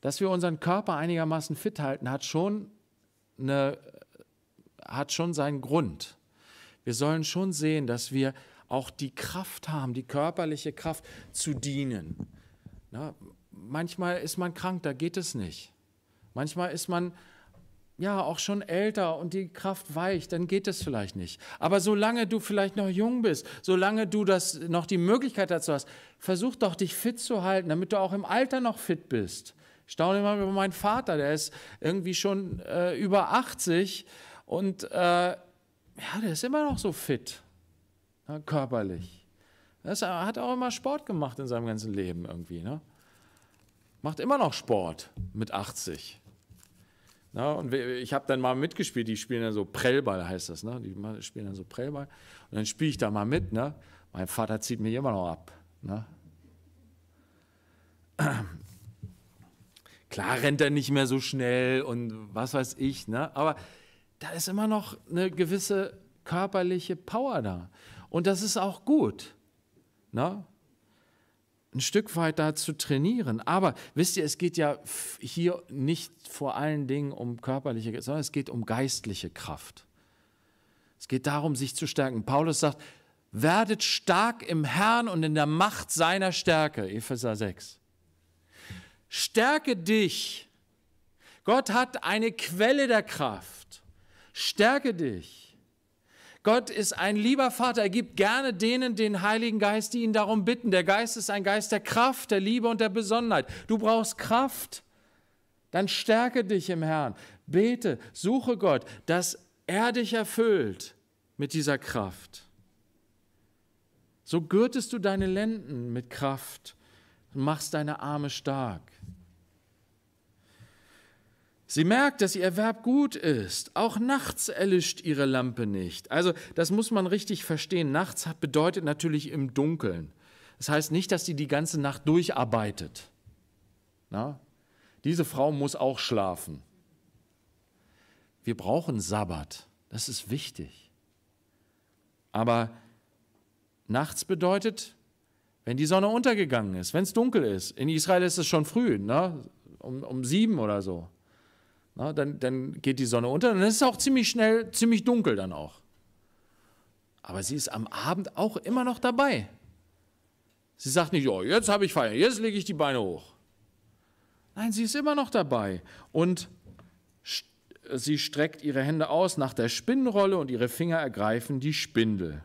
Dass wir unseren Körper einigermaßen fit halten, hat schon, eine, hat schon seinen Grund. Wir sollen schon sehen, dass wir auch die Kraft haben, die körperliche Kraft zu dienen. Na, manchmal ist man krank, da geht es nicht. Manchmal ist man ja auch schon älter und die Kraft weicht, dann geht das vielleicht nicht. Aber solange du vielleicht noch jung bist, solange du das noch die Möglichkeit dazu hast, versuch doch dich fit zu halten, damit du auch im Alter noch fit bist. Ich staune immer über meinen Vater, der ist irgendwie schon äh, über 80 und äh, ja, der ist immer noch so fit, ne, körperlich. Er hat auch immer Sport gemacht in seinem ganzen Leben irgendwie. Ne? Macht immer noch Sport mit 80. Na, ne? und ich habe dann mal mitgespielt, die spielen dann so Prellball, heißt das, ne? Die spielen dann so Prellball. Und dann spiele ich da mal mit, ne? Mein Vater zieht mich immer noch ab. Ne? Klar rennt er nicht mehr so schnell und was weiß ich, ne? Aber da ist immer noch eine gewisse körperliche Power da. Und das ist auch gut. Ne? ein Stück weit da zu trainieren. Aber wisst ihr, es geht ja hier nicht vor allen Dingen um körperliche, sondern es geht um geistliche Kraft. Es geht darum, sich zu stärken. Paulus sagt, werdet stark im Herrn und in der Macht seiner Stärke. Epheser 6. Stärke dich. Gott hat eine Quelle der Kraft. Stärke dich. Gott ist ein lieber Vater. Er gibt gerne denen den Heiligen Geist, die ihn darum bitten. Der Geist ist ein Geist der Kraft, der Liebe und der Besonnenheit. Du brauchst Kraft. Dann stärke dich im Herrn. Bete, suche Gott, dass er dich erfüllt mit dieser Kraft. So gürtest du deine Lenden mit Kraft, und machst deine Arme stark. Sie merkt, dass ihr Erwerb gut ist. Auch nachts erlischt ihre Lampe nicht. Also das muss man richtig verstehen. Nachts bedeutet natürlich im Dunkeln. Das heißt nicht, dass sie die ganze Nacht durcharbeitet. Na? Diese Frau muss auch schlafen. Wir brauchen Sabbat. Das ist wichtig. Aber nachts bedeutet, wenn die Sonne untergegangen ist, wenn es dunkel ist. In Israel ist es schon früh, ne? um, um sieben oder so na, ne, dann, dann geht die Sonne unter. Dann ist es auch ziemlich schnell, ziemlich dunkel dann auch. Aber sie ist am Abend auch immer noch dabei. Sie sagt nicht, oh, jetzt habe ich Feier, jetzt lege ich die Beine hoch. Nein, sie ist immer noch dabei. Und sie streckt ihre Hände aus nach der Spinnenrolle und ihre Finger ergreifen die Spindel.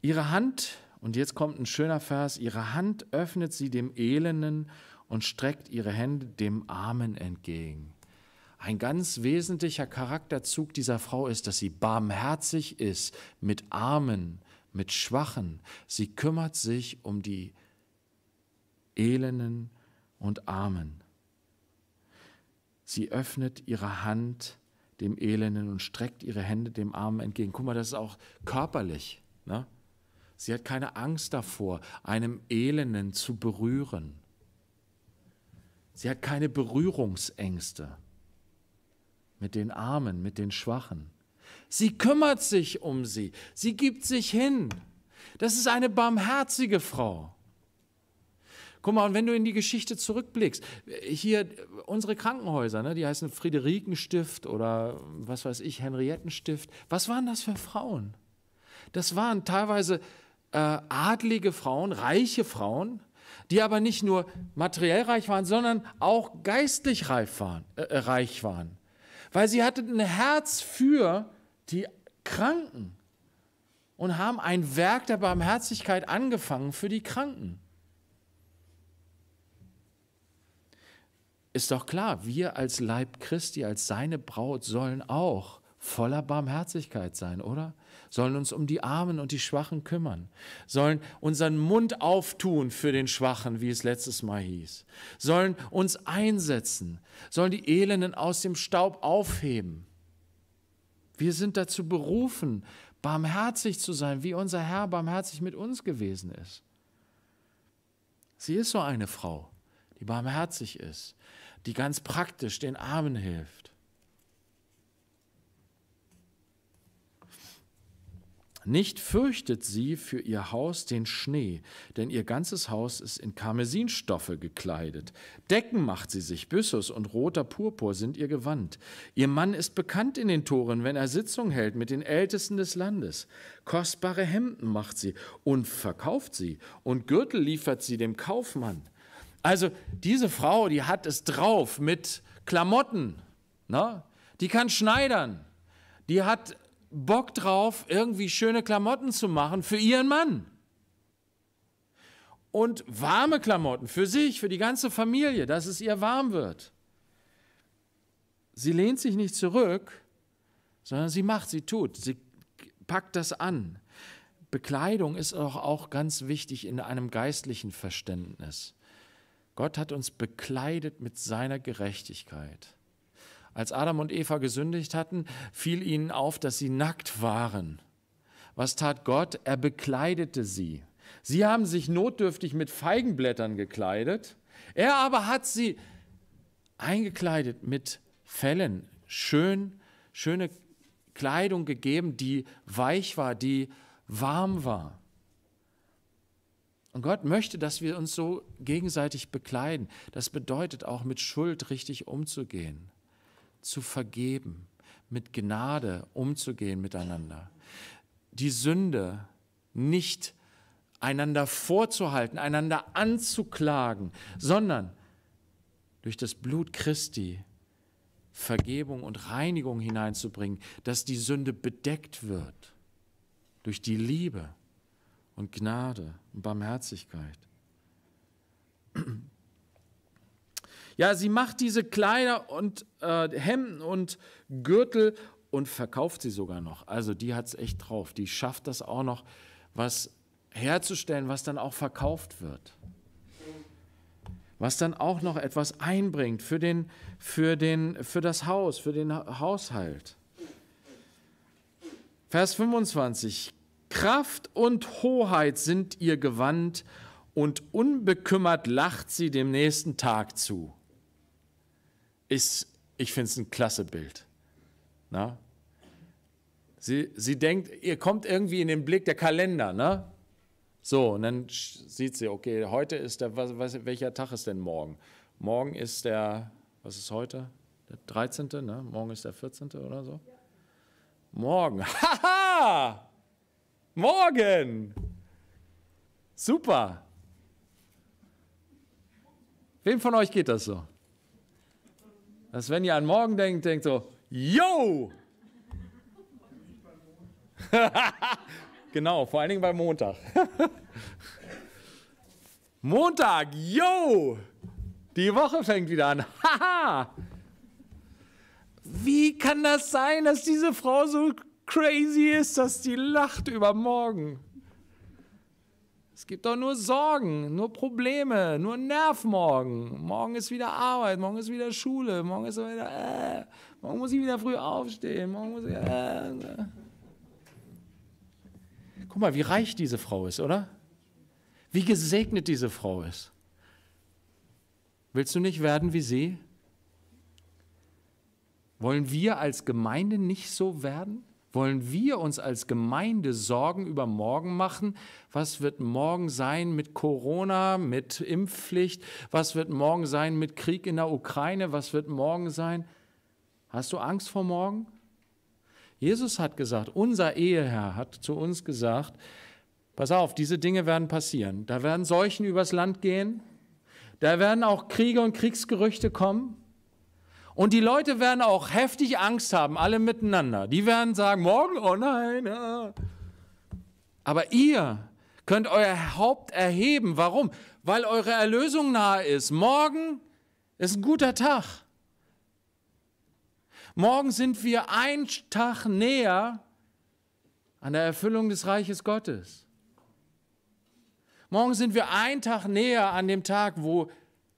Ihre Hand, und jetzt kommt ein schöner Vers, ihre Hand öffnet sie dem Elenden und streckt ihre Hände dem Armen entgegen. Ein ganz wesentlicher Charakterzug dieser Frau ist, dass sie barmherzig ist mit Armen, mit Schwachen. Sie kümmert sich um die Elenden und Armen. Sie öffnet ihre Hand dem Elenden und streckt ihre Hände dem Armen entgegen. Guck mal, das ist auch körperlich. Ne? Sie hat keine Angst davor, einem Elenden zu berühren. Sie hat keine Berührungsängste mit den Armen, mit den Schwachen. Sie kümmert sich um sie. Sie gibt sich hin. Das ist eine barmherzige Frau. Guck mal, und wenn du in die Geschichte zurückblickst, hier unsere Krankenhäuser, ne, die heißen Friederikenstift oder was weiß ich, Henriettenstift, was waren das für Frauen? Das waren teilweise äh, adlige Frauen, reiche Frauen, die aber nicht nur materiell reich waren, sondern auch geistlich reif waren, äh, äh, reich waren. Weil sie hatten ein Herz für die Kranken und haben ein Werk der Barmherzigkeit angefangen für die Kranken. Ist doch klar, wir als Leib Christi, als seine Braut sollen auch voller Barmherzigkeit sein, oder? sollen uns um die Armen und die Schwachen kümmern, sollen unseren Mund auftun für den Schwachen, wie es letztes Mal hieß, sollen uns einsetzen, sollen die Elenden aus dem Staub aufheben. Wir sind dazu berufen, barmherzig zu sein, wie unser Herr barmherzig mit uns gewesen ist. Sie ist so eine Frau, die barmherzig ist, die ganz praktisch den Armen hilft. Nicht fürchtet sie für ihr Haus den Schnee, denn ihr ganzes Haus ist in Karmesinstoffe gekleidet. Decken macht sie sich, Byssus und roter Purpur sind ihr Gewand. Ihr Mann ist bekannt in den Toren, wenn er Sitzung hält mit den Ältesten des Landes. Kostbare Hemden macht sie und verkauft sie, und Gürtel liefert sie dem Kaufmann. Also diese Frau, die hat es drauf mit Klamotten, ne? die kann schneidern, die hat Bock drauf, irgendwie schöne Klamotten zu machen für ihren Mann. Und warme Klamotten für sich, für die ganze Familie, dass es ihr warm wird. Sie lehnt sich nicht zurück, sondern sie macht, sie tut, sie packt das an. Bekleidung ist auch, auch ganz wichtig in einem geistlichen Verständnis. Gott hat uns bekleidet mit seiner Gerechtigkeit. Als Adam und Eva gesündigt hatten, fiel ihnen auf, dass sie nackt waren. Was tat Gott? Er bekleidete sie. Sie haben sich notdürftig mit Feigenblättern gekleidet. Er aber hat sie eingekleidet mit Fellen. Schön, schöne Kleidung gegeben, die weich war, die warm war. Und Gott möchte, dass wir uns so gegenseitig bekleiden. Das bedeutet auch mit Schuld richtig umzugehen zu vergeben, mit Gnade umzugehen miteinander. Die Sünde nicht einander vorzuhalten, einander anzuklagen, sondern durch das Blut Christi Vergebung und Reinigung hineinzubringen, dass die Sünde bedeckt wird durch die Liebe und Gnade und Barmherzigkeit. Ja, sie macht diese Kleider und äh, Hemden und Gürtel und verkauft sie sogar noch. Also die hat es echt drauf. Die schafft das auch noch, was herzustellen, was dann auch verkauft wird. Was dann auch noch etwas einbringt für, den, für, den, für das Haus, für den Haushalt. Vers 25. Kraft und Hoheit sind ihr Gewand und unbekümmert lacht sie dem nächsten Tag zu ist, ich finde es ein klasse Bild. Na? Sie, sie denkt, ihr kommt irgendwie in den Blick der Kalender, ne? So, und dann sieht sie, okay, heute ist der, was, was, welcher Tag ist denn morgen? Morgen ist der, was ist heute? Der 13., ne? Morgen ist der 14. oder so? Ja. Morgen. Haha! morgen! Super! Wem von euch geht das so? dass wenn ihr an morgen denkt, denkt so, yo! genau, vor allen Dingen bei Montag. Montag, yo! Die Woche fängt wieder an. Haha! Wie kann das sein, dass diese Frau so crazy ist, dass die lacht übermorgen? morgen? Es gibt doch nur Sorgen, nur Probleme, nur Nerv morgen. Morgen ist wieder Arbeit, morgen ist wieder Schule, morgen ist wieder, äh, morgen muss ich wieder früh aufstehen, morgen muss ich, äh, äh. Guck mal, wie reich diese Frau ist, oder? Wie gesegnet diese Frau ist. Willst du nicht werden wie sie? Wollen wir als Gemeinde nicht so werden? Wollen wir uns als Gemeinde Sorgen über morgen machen? Was wird morgen sein mit Corona, mit Impfpflicht? Was wird morgen sein mit Krieg in der Ukraine? Was wird morgen sein? Hast du Angst vor morgen? Jesus hat gesagt, unser Eheherr hat zu uns gesagt, pass auf, diese Dinge werden passieren. Da werden Seuchen übers Land gehen. Da werden auch Kriege und Kriegsgerüchte kommen. Und die Leute werden auch heftig Angst haben, alle miteinander. Die werden sagen, morgen, oh nein. Ah. Aber ihr könnt euer Haupt erheben. Warum? Weil eure Erlösung nahe ist. Morgen ist ein guter Tag. Morgen sind wir einen Tag näher an der Erfüllung des Reiches Gottes. Morgen sind wir einen Tag näher an dem Tag, wo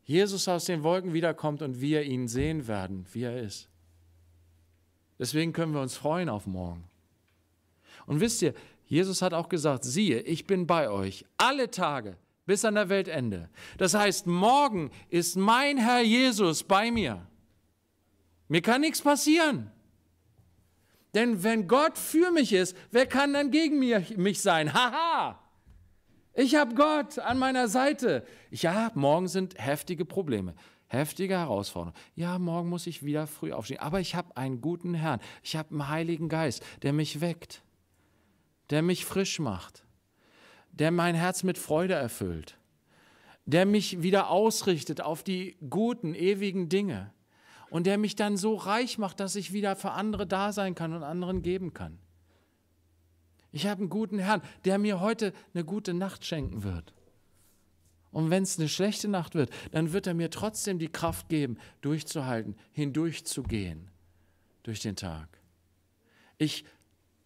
Jesus aus den Wolken wiederkommt und wir ihn sehen werden, wie er ist. Deswegen können wir uns freuen auf morgen. Und wisst ihr, Jesus hat auch gesagt, siehe, ich bin bei euch alle Tage bis an der Weltende. Das heißt, morgen ist mein Herr Jesus bei mir. Mir kann nichts passieren. Denn wenn Gott für mich ist, wer kann dann gegen mich sein? Haha! Ich habe Gott an meiner Seite. Ja, morgen sind heftige Probleme, heftige Herausforderungen. Ja, morgen muss ich wieder früh aufstehen. Aber ich habe einen guten Herrn. Ich habe einen Heiligen Geist, der mich weckt, der mich frisch macht, der mein Herz mit Freude erfüllt, der mich wieder ausrichtet auf die guten, ewigen Dinge und der mich dann so reich macht, dass ich wieder für andere da sein kann und anderen geben kann. Ich habe einen guten Herrn, der mir heute eine gute Nacht schenken wird. Und wenn es eine schlechte Nacht wird, dann wird er mir trotzdem die Kraft geben, durchzuhalten, hindurchzugehen durch den Tag. Ich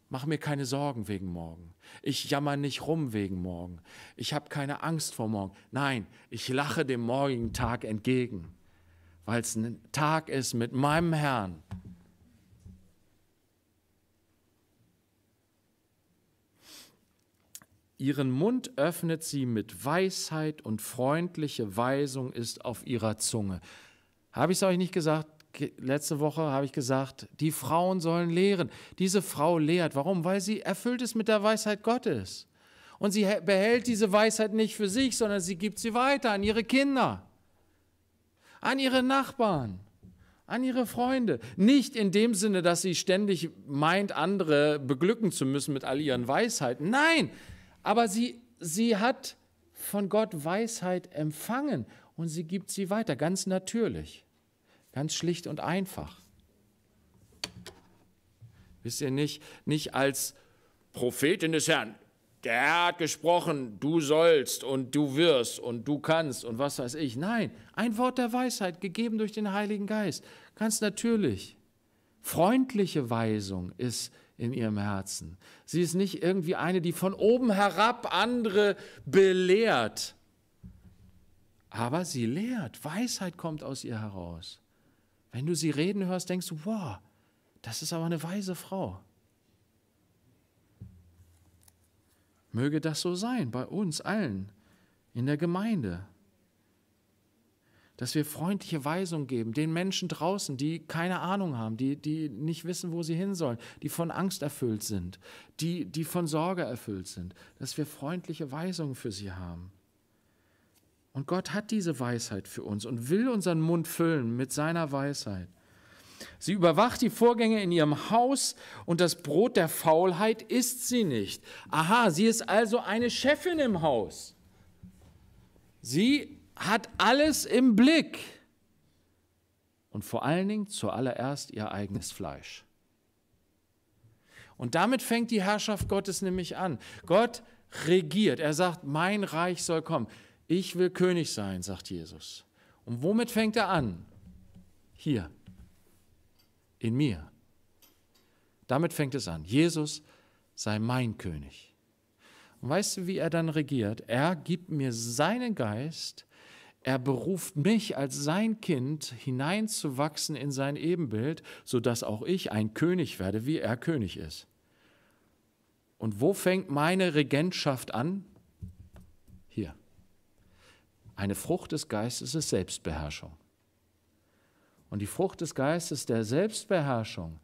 mache mir keine Sorgen wegen morgen. Ich jammer nicht rum wegen morgen. Ich habe keine Angst vor morgen. Nein, ich lache dem morgigen Tag entgegen, weil es ein Tag ist mit meinem Herrn. Ihren Mund öffnet sie mit Weisheit und freundliche Weisung ist auf ihrer Zunge. Habe ich es euch nicht gesagt? Letzte Woche habe ich gesagt, die Frauen sollen lehren. Diese Frau lehrt. Warum? Weil sie erfüllt ist mit der Weisheit Gottes. Und sie behält diese Weisheit nicht für sich, sondern sie gibt sie weiter an ihre Kinder, an ihre Nachbarn, an ihre Freunde. Nicht in dem Sinne, dass sie ständig meint, andere beglücken zu müssen mit all ihren Weisheiten. Nein, aber sie, sie hat von Gott Weisheit empfangen und sie gibt sie weiter, ganz natürlich, ganz schlicht und einfach. Wisst ihr nicht, nicht als Prophetin des Herrn, der Herr hat gesprochen, du sollst und du wirst und du kannst und was weiß ich. Nein, ein Wort der Weisheit, gegeben durch den Heiligen Geist, ganz natürlich. Freundliche Weisung ist in ihrem Herzen. Sie ist nicht irgendwie eine, die von oben herab andere belehrt, aber sie lehrt. Weisheit kommt aus ihr heraus. Wenn du sie reden hörst, denkst du, wow, das ist aber eine weise Frau. Möge das so sein bei uns allen in der Gemeinde dass wir freundliche Weisungen geben den Menschen draußen, die keine Ahnung haben, die, die nicht wissen, wo sie hin sollen, die von Angst erfüllt sind, die, die von Sorge erfüllt sind, dass wir freundliche Weisungen für sie haben. Und Gott hat diese Weisheit für uns und will unseren Mund füllen mit seiner Weisheit. Sie überwacht die Vorgänge in ihrem Haus und das Brot der Faulheit isst sie nicht. Aha, sie ist also eine Chefin im Haus. Sie hat alles im Blick. Und vor allen Dingen zuallererst ihr eigenes Fleisch. Und damit fängt die Herrschaft Gottes nämlich an. Gott regiert. Er sagt, mein Reich soll kommen. Ich will König sein, sagt Jesus. Und womit fängt er an? Hier, in mir. Damit fängt es an. Jesus sei mein König. Und weißt du, wie er dann regiert? Er gibt mir seinen Geist er beruft mich als sein Kind hineinzuwachsen in sein Ebenbild, sodass auch ich ein König werde, wie er König ist. Und wo fängt meine Regentschaft an? Hier. Eine Frucht des Geistes ist Selbstbeherrschung. Und die Frucht des Geistes der Selbstbeherrschung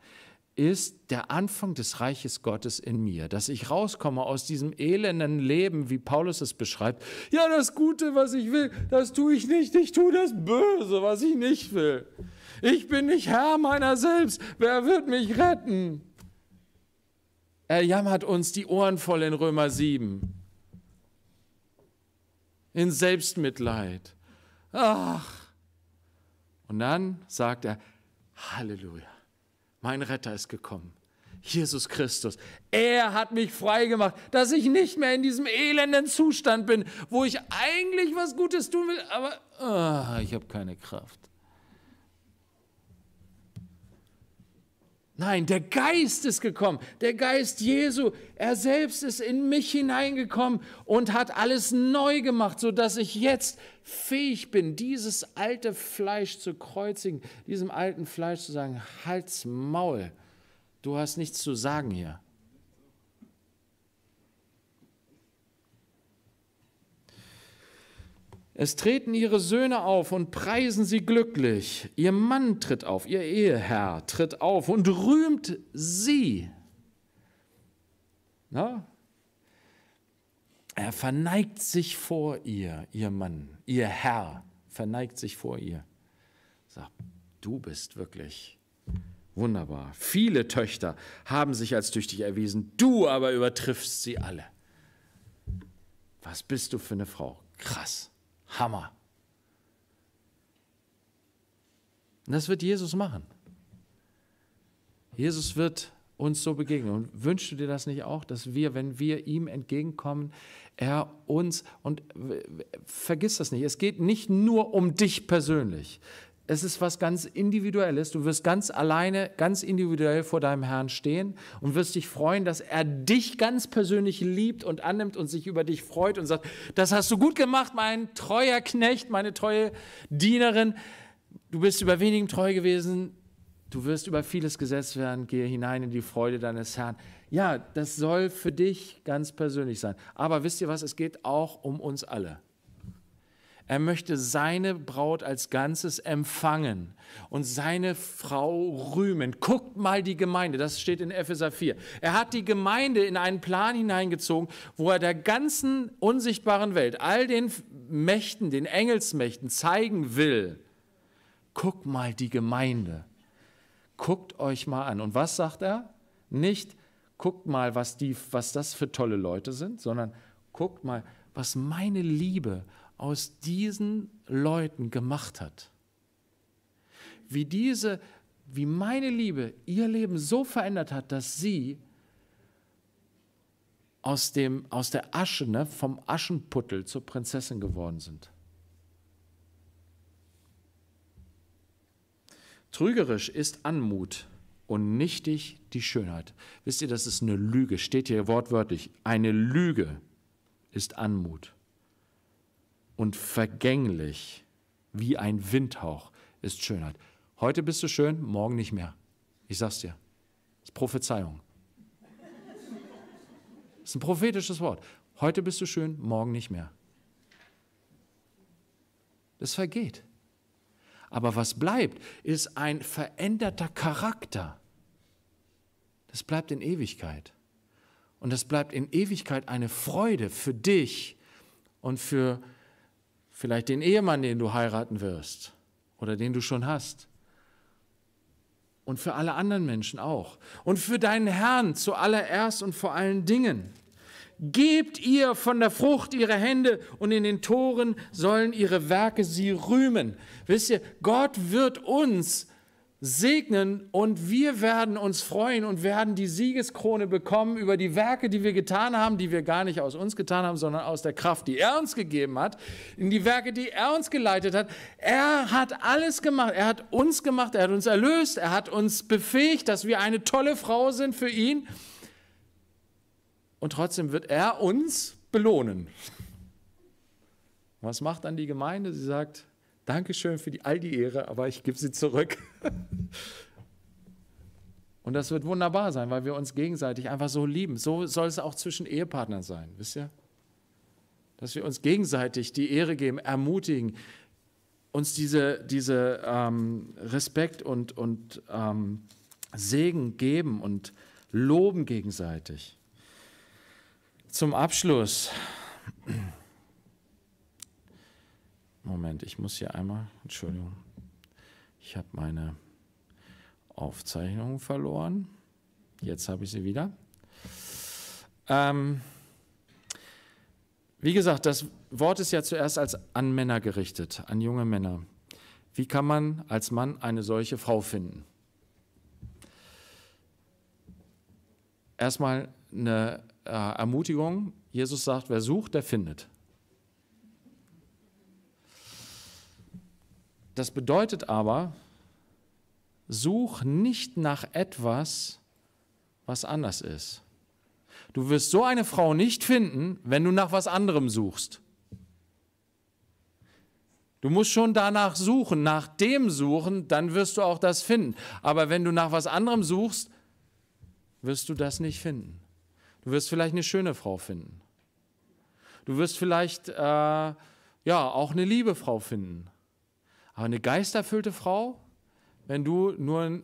ist der Anfang des Reiches Gottes in mir, dass ich rauskomme aus diesem elenden Leben, wie Paulus es beschreibt. Ja, das Gute, was ich will, das tue ich nicht. Ich tue das Böse, was ich nicht will. Ich bin nicht Herr meiner selbst. Wer wird mich retten? Er jammert uns die Ohren voll in Römer 7. In Selbstmitleid. Ach. Und dann sagt er, Halleluja mein Retter ist gekommen. Jesus Christus. Er hat mich frei gemacht, dass ich nicht mehr in diesem elenden Zustand bin, wo ich eigentlich was Gutes tun will, aber oh, ich habe keine Kraft. Nein, der Geist ist gekommen. Der Geist Jesu, er selbst ist in mich hineingekommen und hat alles neu gemacht, sodass ich jetzt fähig bin, dieses alte Fleisch zu kreuzigen, diesem alten Fleisch zu sagen, halt's Maul, du hast nichts zu sagen hier. Es treten ihre Söhne auf und preisen sie glücklich. Ihr Mann tritt auf, ihr Eheherr tritt auf und rühmt sie. Na? Er verneigt sich vor ihr, ihr Mann, ihr Herr verneigt sich vor ihr. Sagt, du bist wirklich wunderbar. Viele Töchter haben sich als tüchtig erwiesen, du aber übertriffst sie alle. Was bist du für eine Frau? Krass. Hammer. Und das wird Jesus machen. Jesus wird uns so begegnen. Und wünschst du dir das nicht auch, dass wir, wenn wir ihm entgegenkommen, er uns, und vergiss das nicht, es geht nicht nur um dich persönlich. Es ist was ganz Individuelles. Du wirst ganz alleine, ganz individuell vor deinem Herrn stehen und wirst dich freuen, dass er dich ganz persönlich liebt und annimmt und sich über dich freut und sagt, das hast du gut gemacht, mein treuer Knecht, meine treue Dienerin. Du bist über wenigen treu gewesen. Du wirst über vieles gesetzt werden. Gehe hinein in die Freude deines Herrn. Ja, das soll für dich ganz persönlich sein. Aber wisst ihr was? Es geht auch um uns alle. Er möchte seine Braut als Ganzes empfangen und seine Frau rühmen. Guckt mal die Gemeinde, das steht in Epheser 4. Er hat die Gemeinde in einen Plan hineingezogen, wo er der ganzen unsichtbaren Welt, all den Mächten, den Engelsmächten zeigen will, guckt mal die Gemeinde. Guckt euch mal an. Und was sagt er? Nicht, guckt mal, was, die, was das für tolle Leute sind, sondern guckt mal, was meine Liebe aus diesen Leuten gemacht hat. Wie diese, wie meine Liebe ihr Leben so verändert hat, dass sie aus, dem, aus der Asche, ne, vom Aschenputtel zur Prinzessin geworden sind. Trügerisch ist Anmut und nichtig die Schönheit. Wisst ihr, das ist eine Lüge, steht hier wortwörtlich. Eine Lüge ist Anmut und vergänglich wie ein Windhauch ist Schönheit. Heute bist du schön, morgen nicht mehr. Ich sag's dir. Das ist Prophezeiung. Das ist ein prophetisches Wort. Heute bist du schön, morgen nicht mehr. Das vergeht. Aber was bleibt, ist ein veränderter Charakter. Das bleibt in Ewigkeit. Und das bleibt in Ewigkeit eine Freude für dich und für dich vielleicht den Ehemann, den du heiraten wirst oder den du schon hast. Und für alle anderen Menschen auch. Und für deinen Herrn zuallererst und vor allen Dingen. Gebt ihr von der Frucht ihre Hände und in den Toren sollen ihre Werke sie rühmen. Wisst ihr, Gott wird uns segnen und wir werden uns freuen und werden die Siegeskrone bekommen über die Werke, die wir getan haben, die wir gar nicht aus uns getan haben, sondern aus der Kraft, die er uns gegeben hat, in die Werke, die er uns geleitet hat. Er hat alles gemacht, er hat uns gemacht, er hat uns erlöst, er hat uns befähigt, dass wir eine tolle Frau sind für ihn. Und trotzdem wird er uns belohnen. Was macht dann die Gemeinde? Sie sagt, Dankeschön für die, all die Ehre, aber ich gebe sie zurück. Und das wird wunderbar sein, weil wir uns gegenseitig einfach so lieben. So soll es auch zwischen Ehepartnern sein, wisst ihr? Dass wir uns gegenseitig die Ehre geben, ermutigen, uns diese, diese ähm, Respekt und, und ähm, Segen geben und loben gegenseitig. Zum Abschluss. Moment, ich muss hier einmal. Entschuldigung. Ich habe meine Aufzeichnung verloren. Jetzt habe ich sie wieder. Ähm, wie gesagt, das Wort ist ja zuerst als an Männer gerichtet, an junge Männer. Wie kann man als Mann eine solche Frau finden? Erstmal eine äh, Ermutigung. Jesus sagt, wer sucht, der findet. Das bedeutet aber, such nicht nach etwas, was anders ist. Du wirst so eine Frau nicht finden, wenn du nach was anderem suchst. Du musst schon danach suchen, nach dem suchen, dann wirst du auch das finden. Aber wenn du nach was anderem suchst, wirst du das nicht finden. Du wirst vielleicht eine schöne Frau finden. Du wirst vielleicht äh, ja auch eine liebe Frau finden. Aber eine geisterfüllte Frau, wenn du nur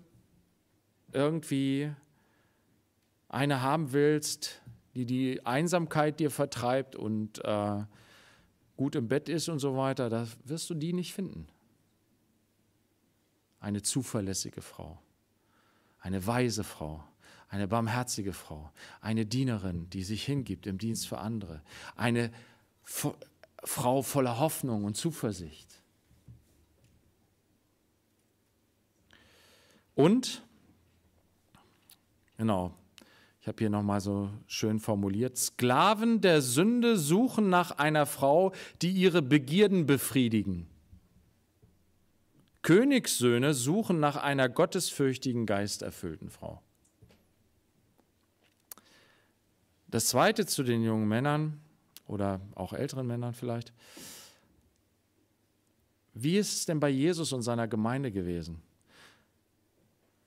irgendwie eine haben willst, die die Einsamkeit dir vertreibt und äh, gut im Bett ist und so weiter, da wirst du die nicht finden. Eine zuverlässige Frau, eine weise Frau, eine barmherzige Frau, eine Dienerin, die sich hingibt im Dienst für andere, eine Frau voller Hoffnung und Zuversicht. Und, genau, ich habe hier nochmal so schön formuliert, Sklaven der Sünde suchen nach einer Frau, die ihre Begierden befriedigen. Königssöhne suchen nach einer gottesfürchtigen, geisterfüllten Frau. Das Zweite zu den jungen Männern oder auch älteren Männern vielleicht. Wie ist es denn bei Jesus und seiner Gemeinde gewesen?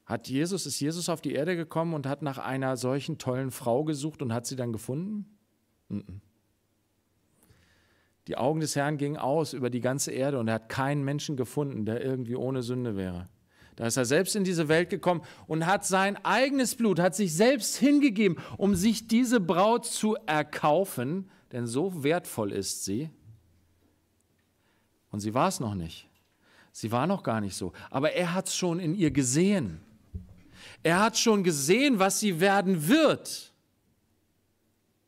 Hat Jesus, ist Jesus auf die Erde gekommen und hat nach einer solchen tollen Frau gesucht und hat sie dann gefunden? Nein. Die Augen des Herrn gingen aus über die ganze Erde und er hat keinen Menschen gefunden, der irgendwie ohne Sünde wäre. Da ist er selbst in diese Welt gekommen und hat sein eigenes Blut, hat sich selbst hingegeben, um sich diese Braut zu erkaufen, denn so wertvoll ist sie. Und sie war es noch nicht. Sie war noch gar nicht so. Aber er hat es schon in ihr gesehen. Er hat schon gesehen, was sie werden wird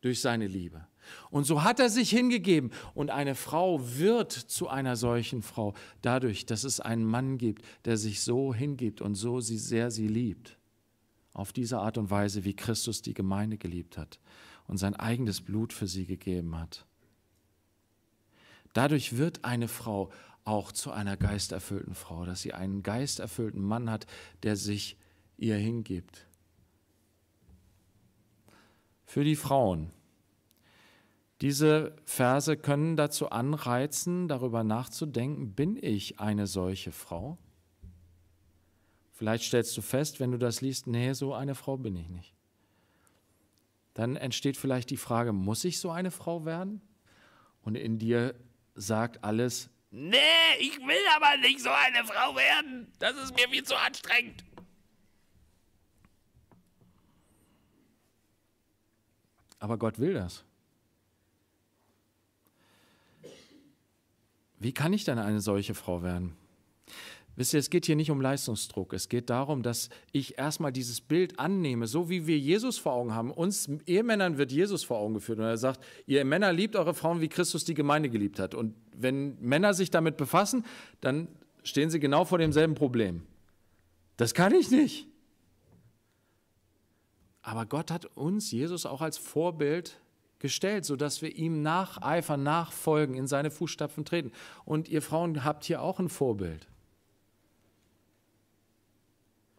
durch seine Liebe. Und so hat er sich hingegeben. Und eine Frau wird zu einer solchen Frau dadurch, dass es einen Mann gibt, der sich so hingibt und so sie sehr sie liebt. Auf diese Art und Weise, wie Christus die Gemeinde geliebt hat und sein eigenes Blut für sie gegeben hat. Dadurch wird eine Frau auch zu einer geisterfüllten Frau, dass sie einen geisterfüllten Mann hat, der sich ihr hingibt. Für die Frauen. Diese Verse können dazu anreizen, darüber nachzudenken, bin ich eine solche Frau? Vielleicht stellst du fest, wenn du das liest, nee, so eine Frau bin ich nicht. Dann entsteht vielleicht die Frage, muss ich so eine Frau werden? Und in dir sagt alles, nee, ich will aber nicht so eine Frau werden. Das ist mir viel zu anstrengend. Aber Gott will das. Wie kann ich denn eine solche Frau werden? Wisst ihr, es geht hier nicht um Leistungsdruck. Es geht darum, dass ich erstmal dieses Bild annehme, so wie wir Jesus vor Augen haben. Uns Ehemännern wird Jesus vor Augen geführt und er sagt, ihr Männer liebt eure Frauen, wie Christus die Gemeinde geliebt hat. Und wenn Männer sich damit befassen, dann stehen sie genau vor demselben Problem. Das kann ich nicht. Aber Gott hat uns, Jesus, auch als Vorbild gestellt, sodass wir ihm nacheifern, nachfolgen, in seine Fußstapfen treten. Und ihr Frauen habt hier auch ein Vorbild.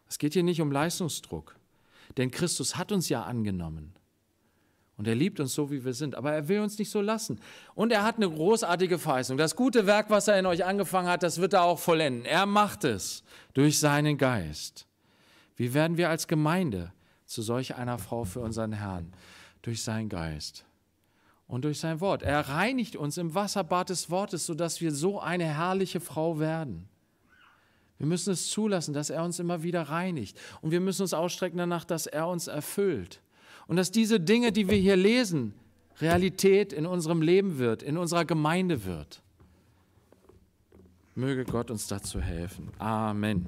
Es geht hier nicht um Leistungsdruck, denn Christus hat uns ja angenommen. Und er liebt uns so, wie wir sind. Aber er will uns nicht so lassen. Und er hat eine großartige Verheißung. Das gute Werk, was er in euch angefangen hat, das wird er auch vollenden. Er macht es durch seinen Geist. Wie werden wir als Gemeinde zu solch einer Frau für unseren Herrn durch seinen Geist und durch sein Wort. Er reinigt uns im Wasserbad des Wortes, sodass wir so eine herrliche Frau werden. Wir müssen es zulassen, dass er uns immer wieder reinigt. Und wir müssen uns ausstrecken danach, dass er uns erfüllt. Und dass diese Dinge, die wir hier lesen, Realität in unserem Leben wird, in unserer Gemeinde wird. Möge Gott uns dazu helfen. Amen.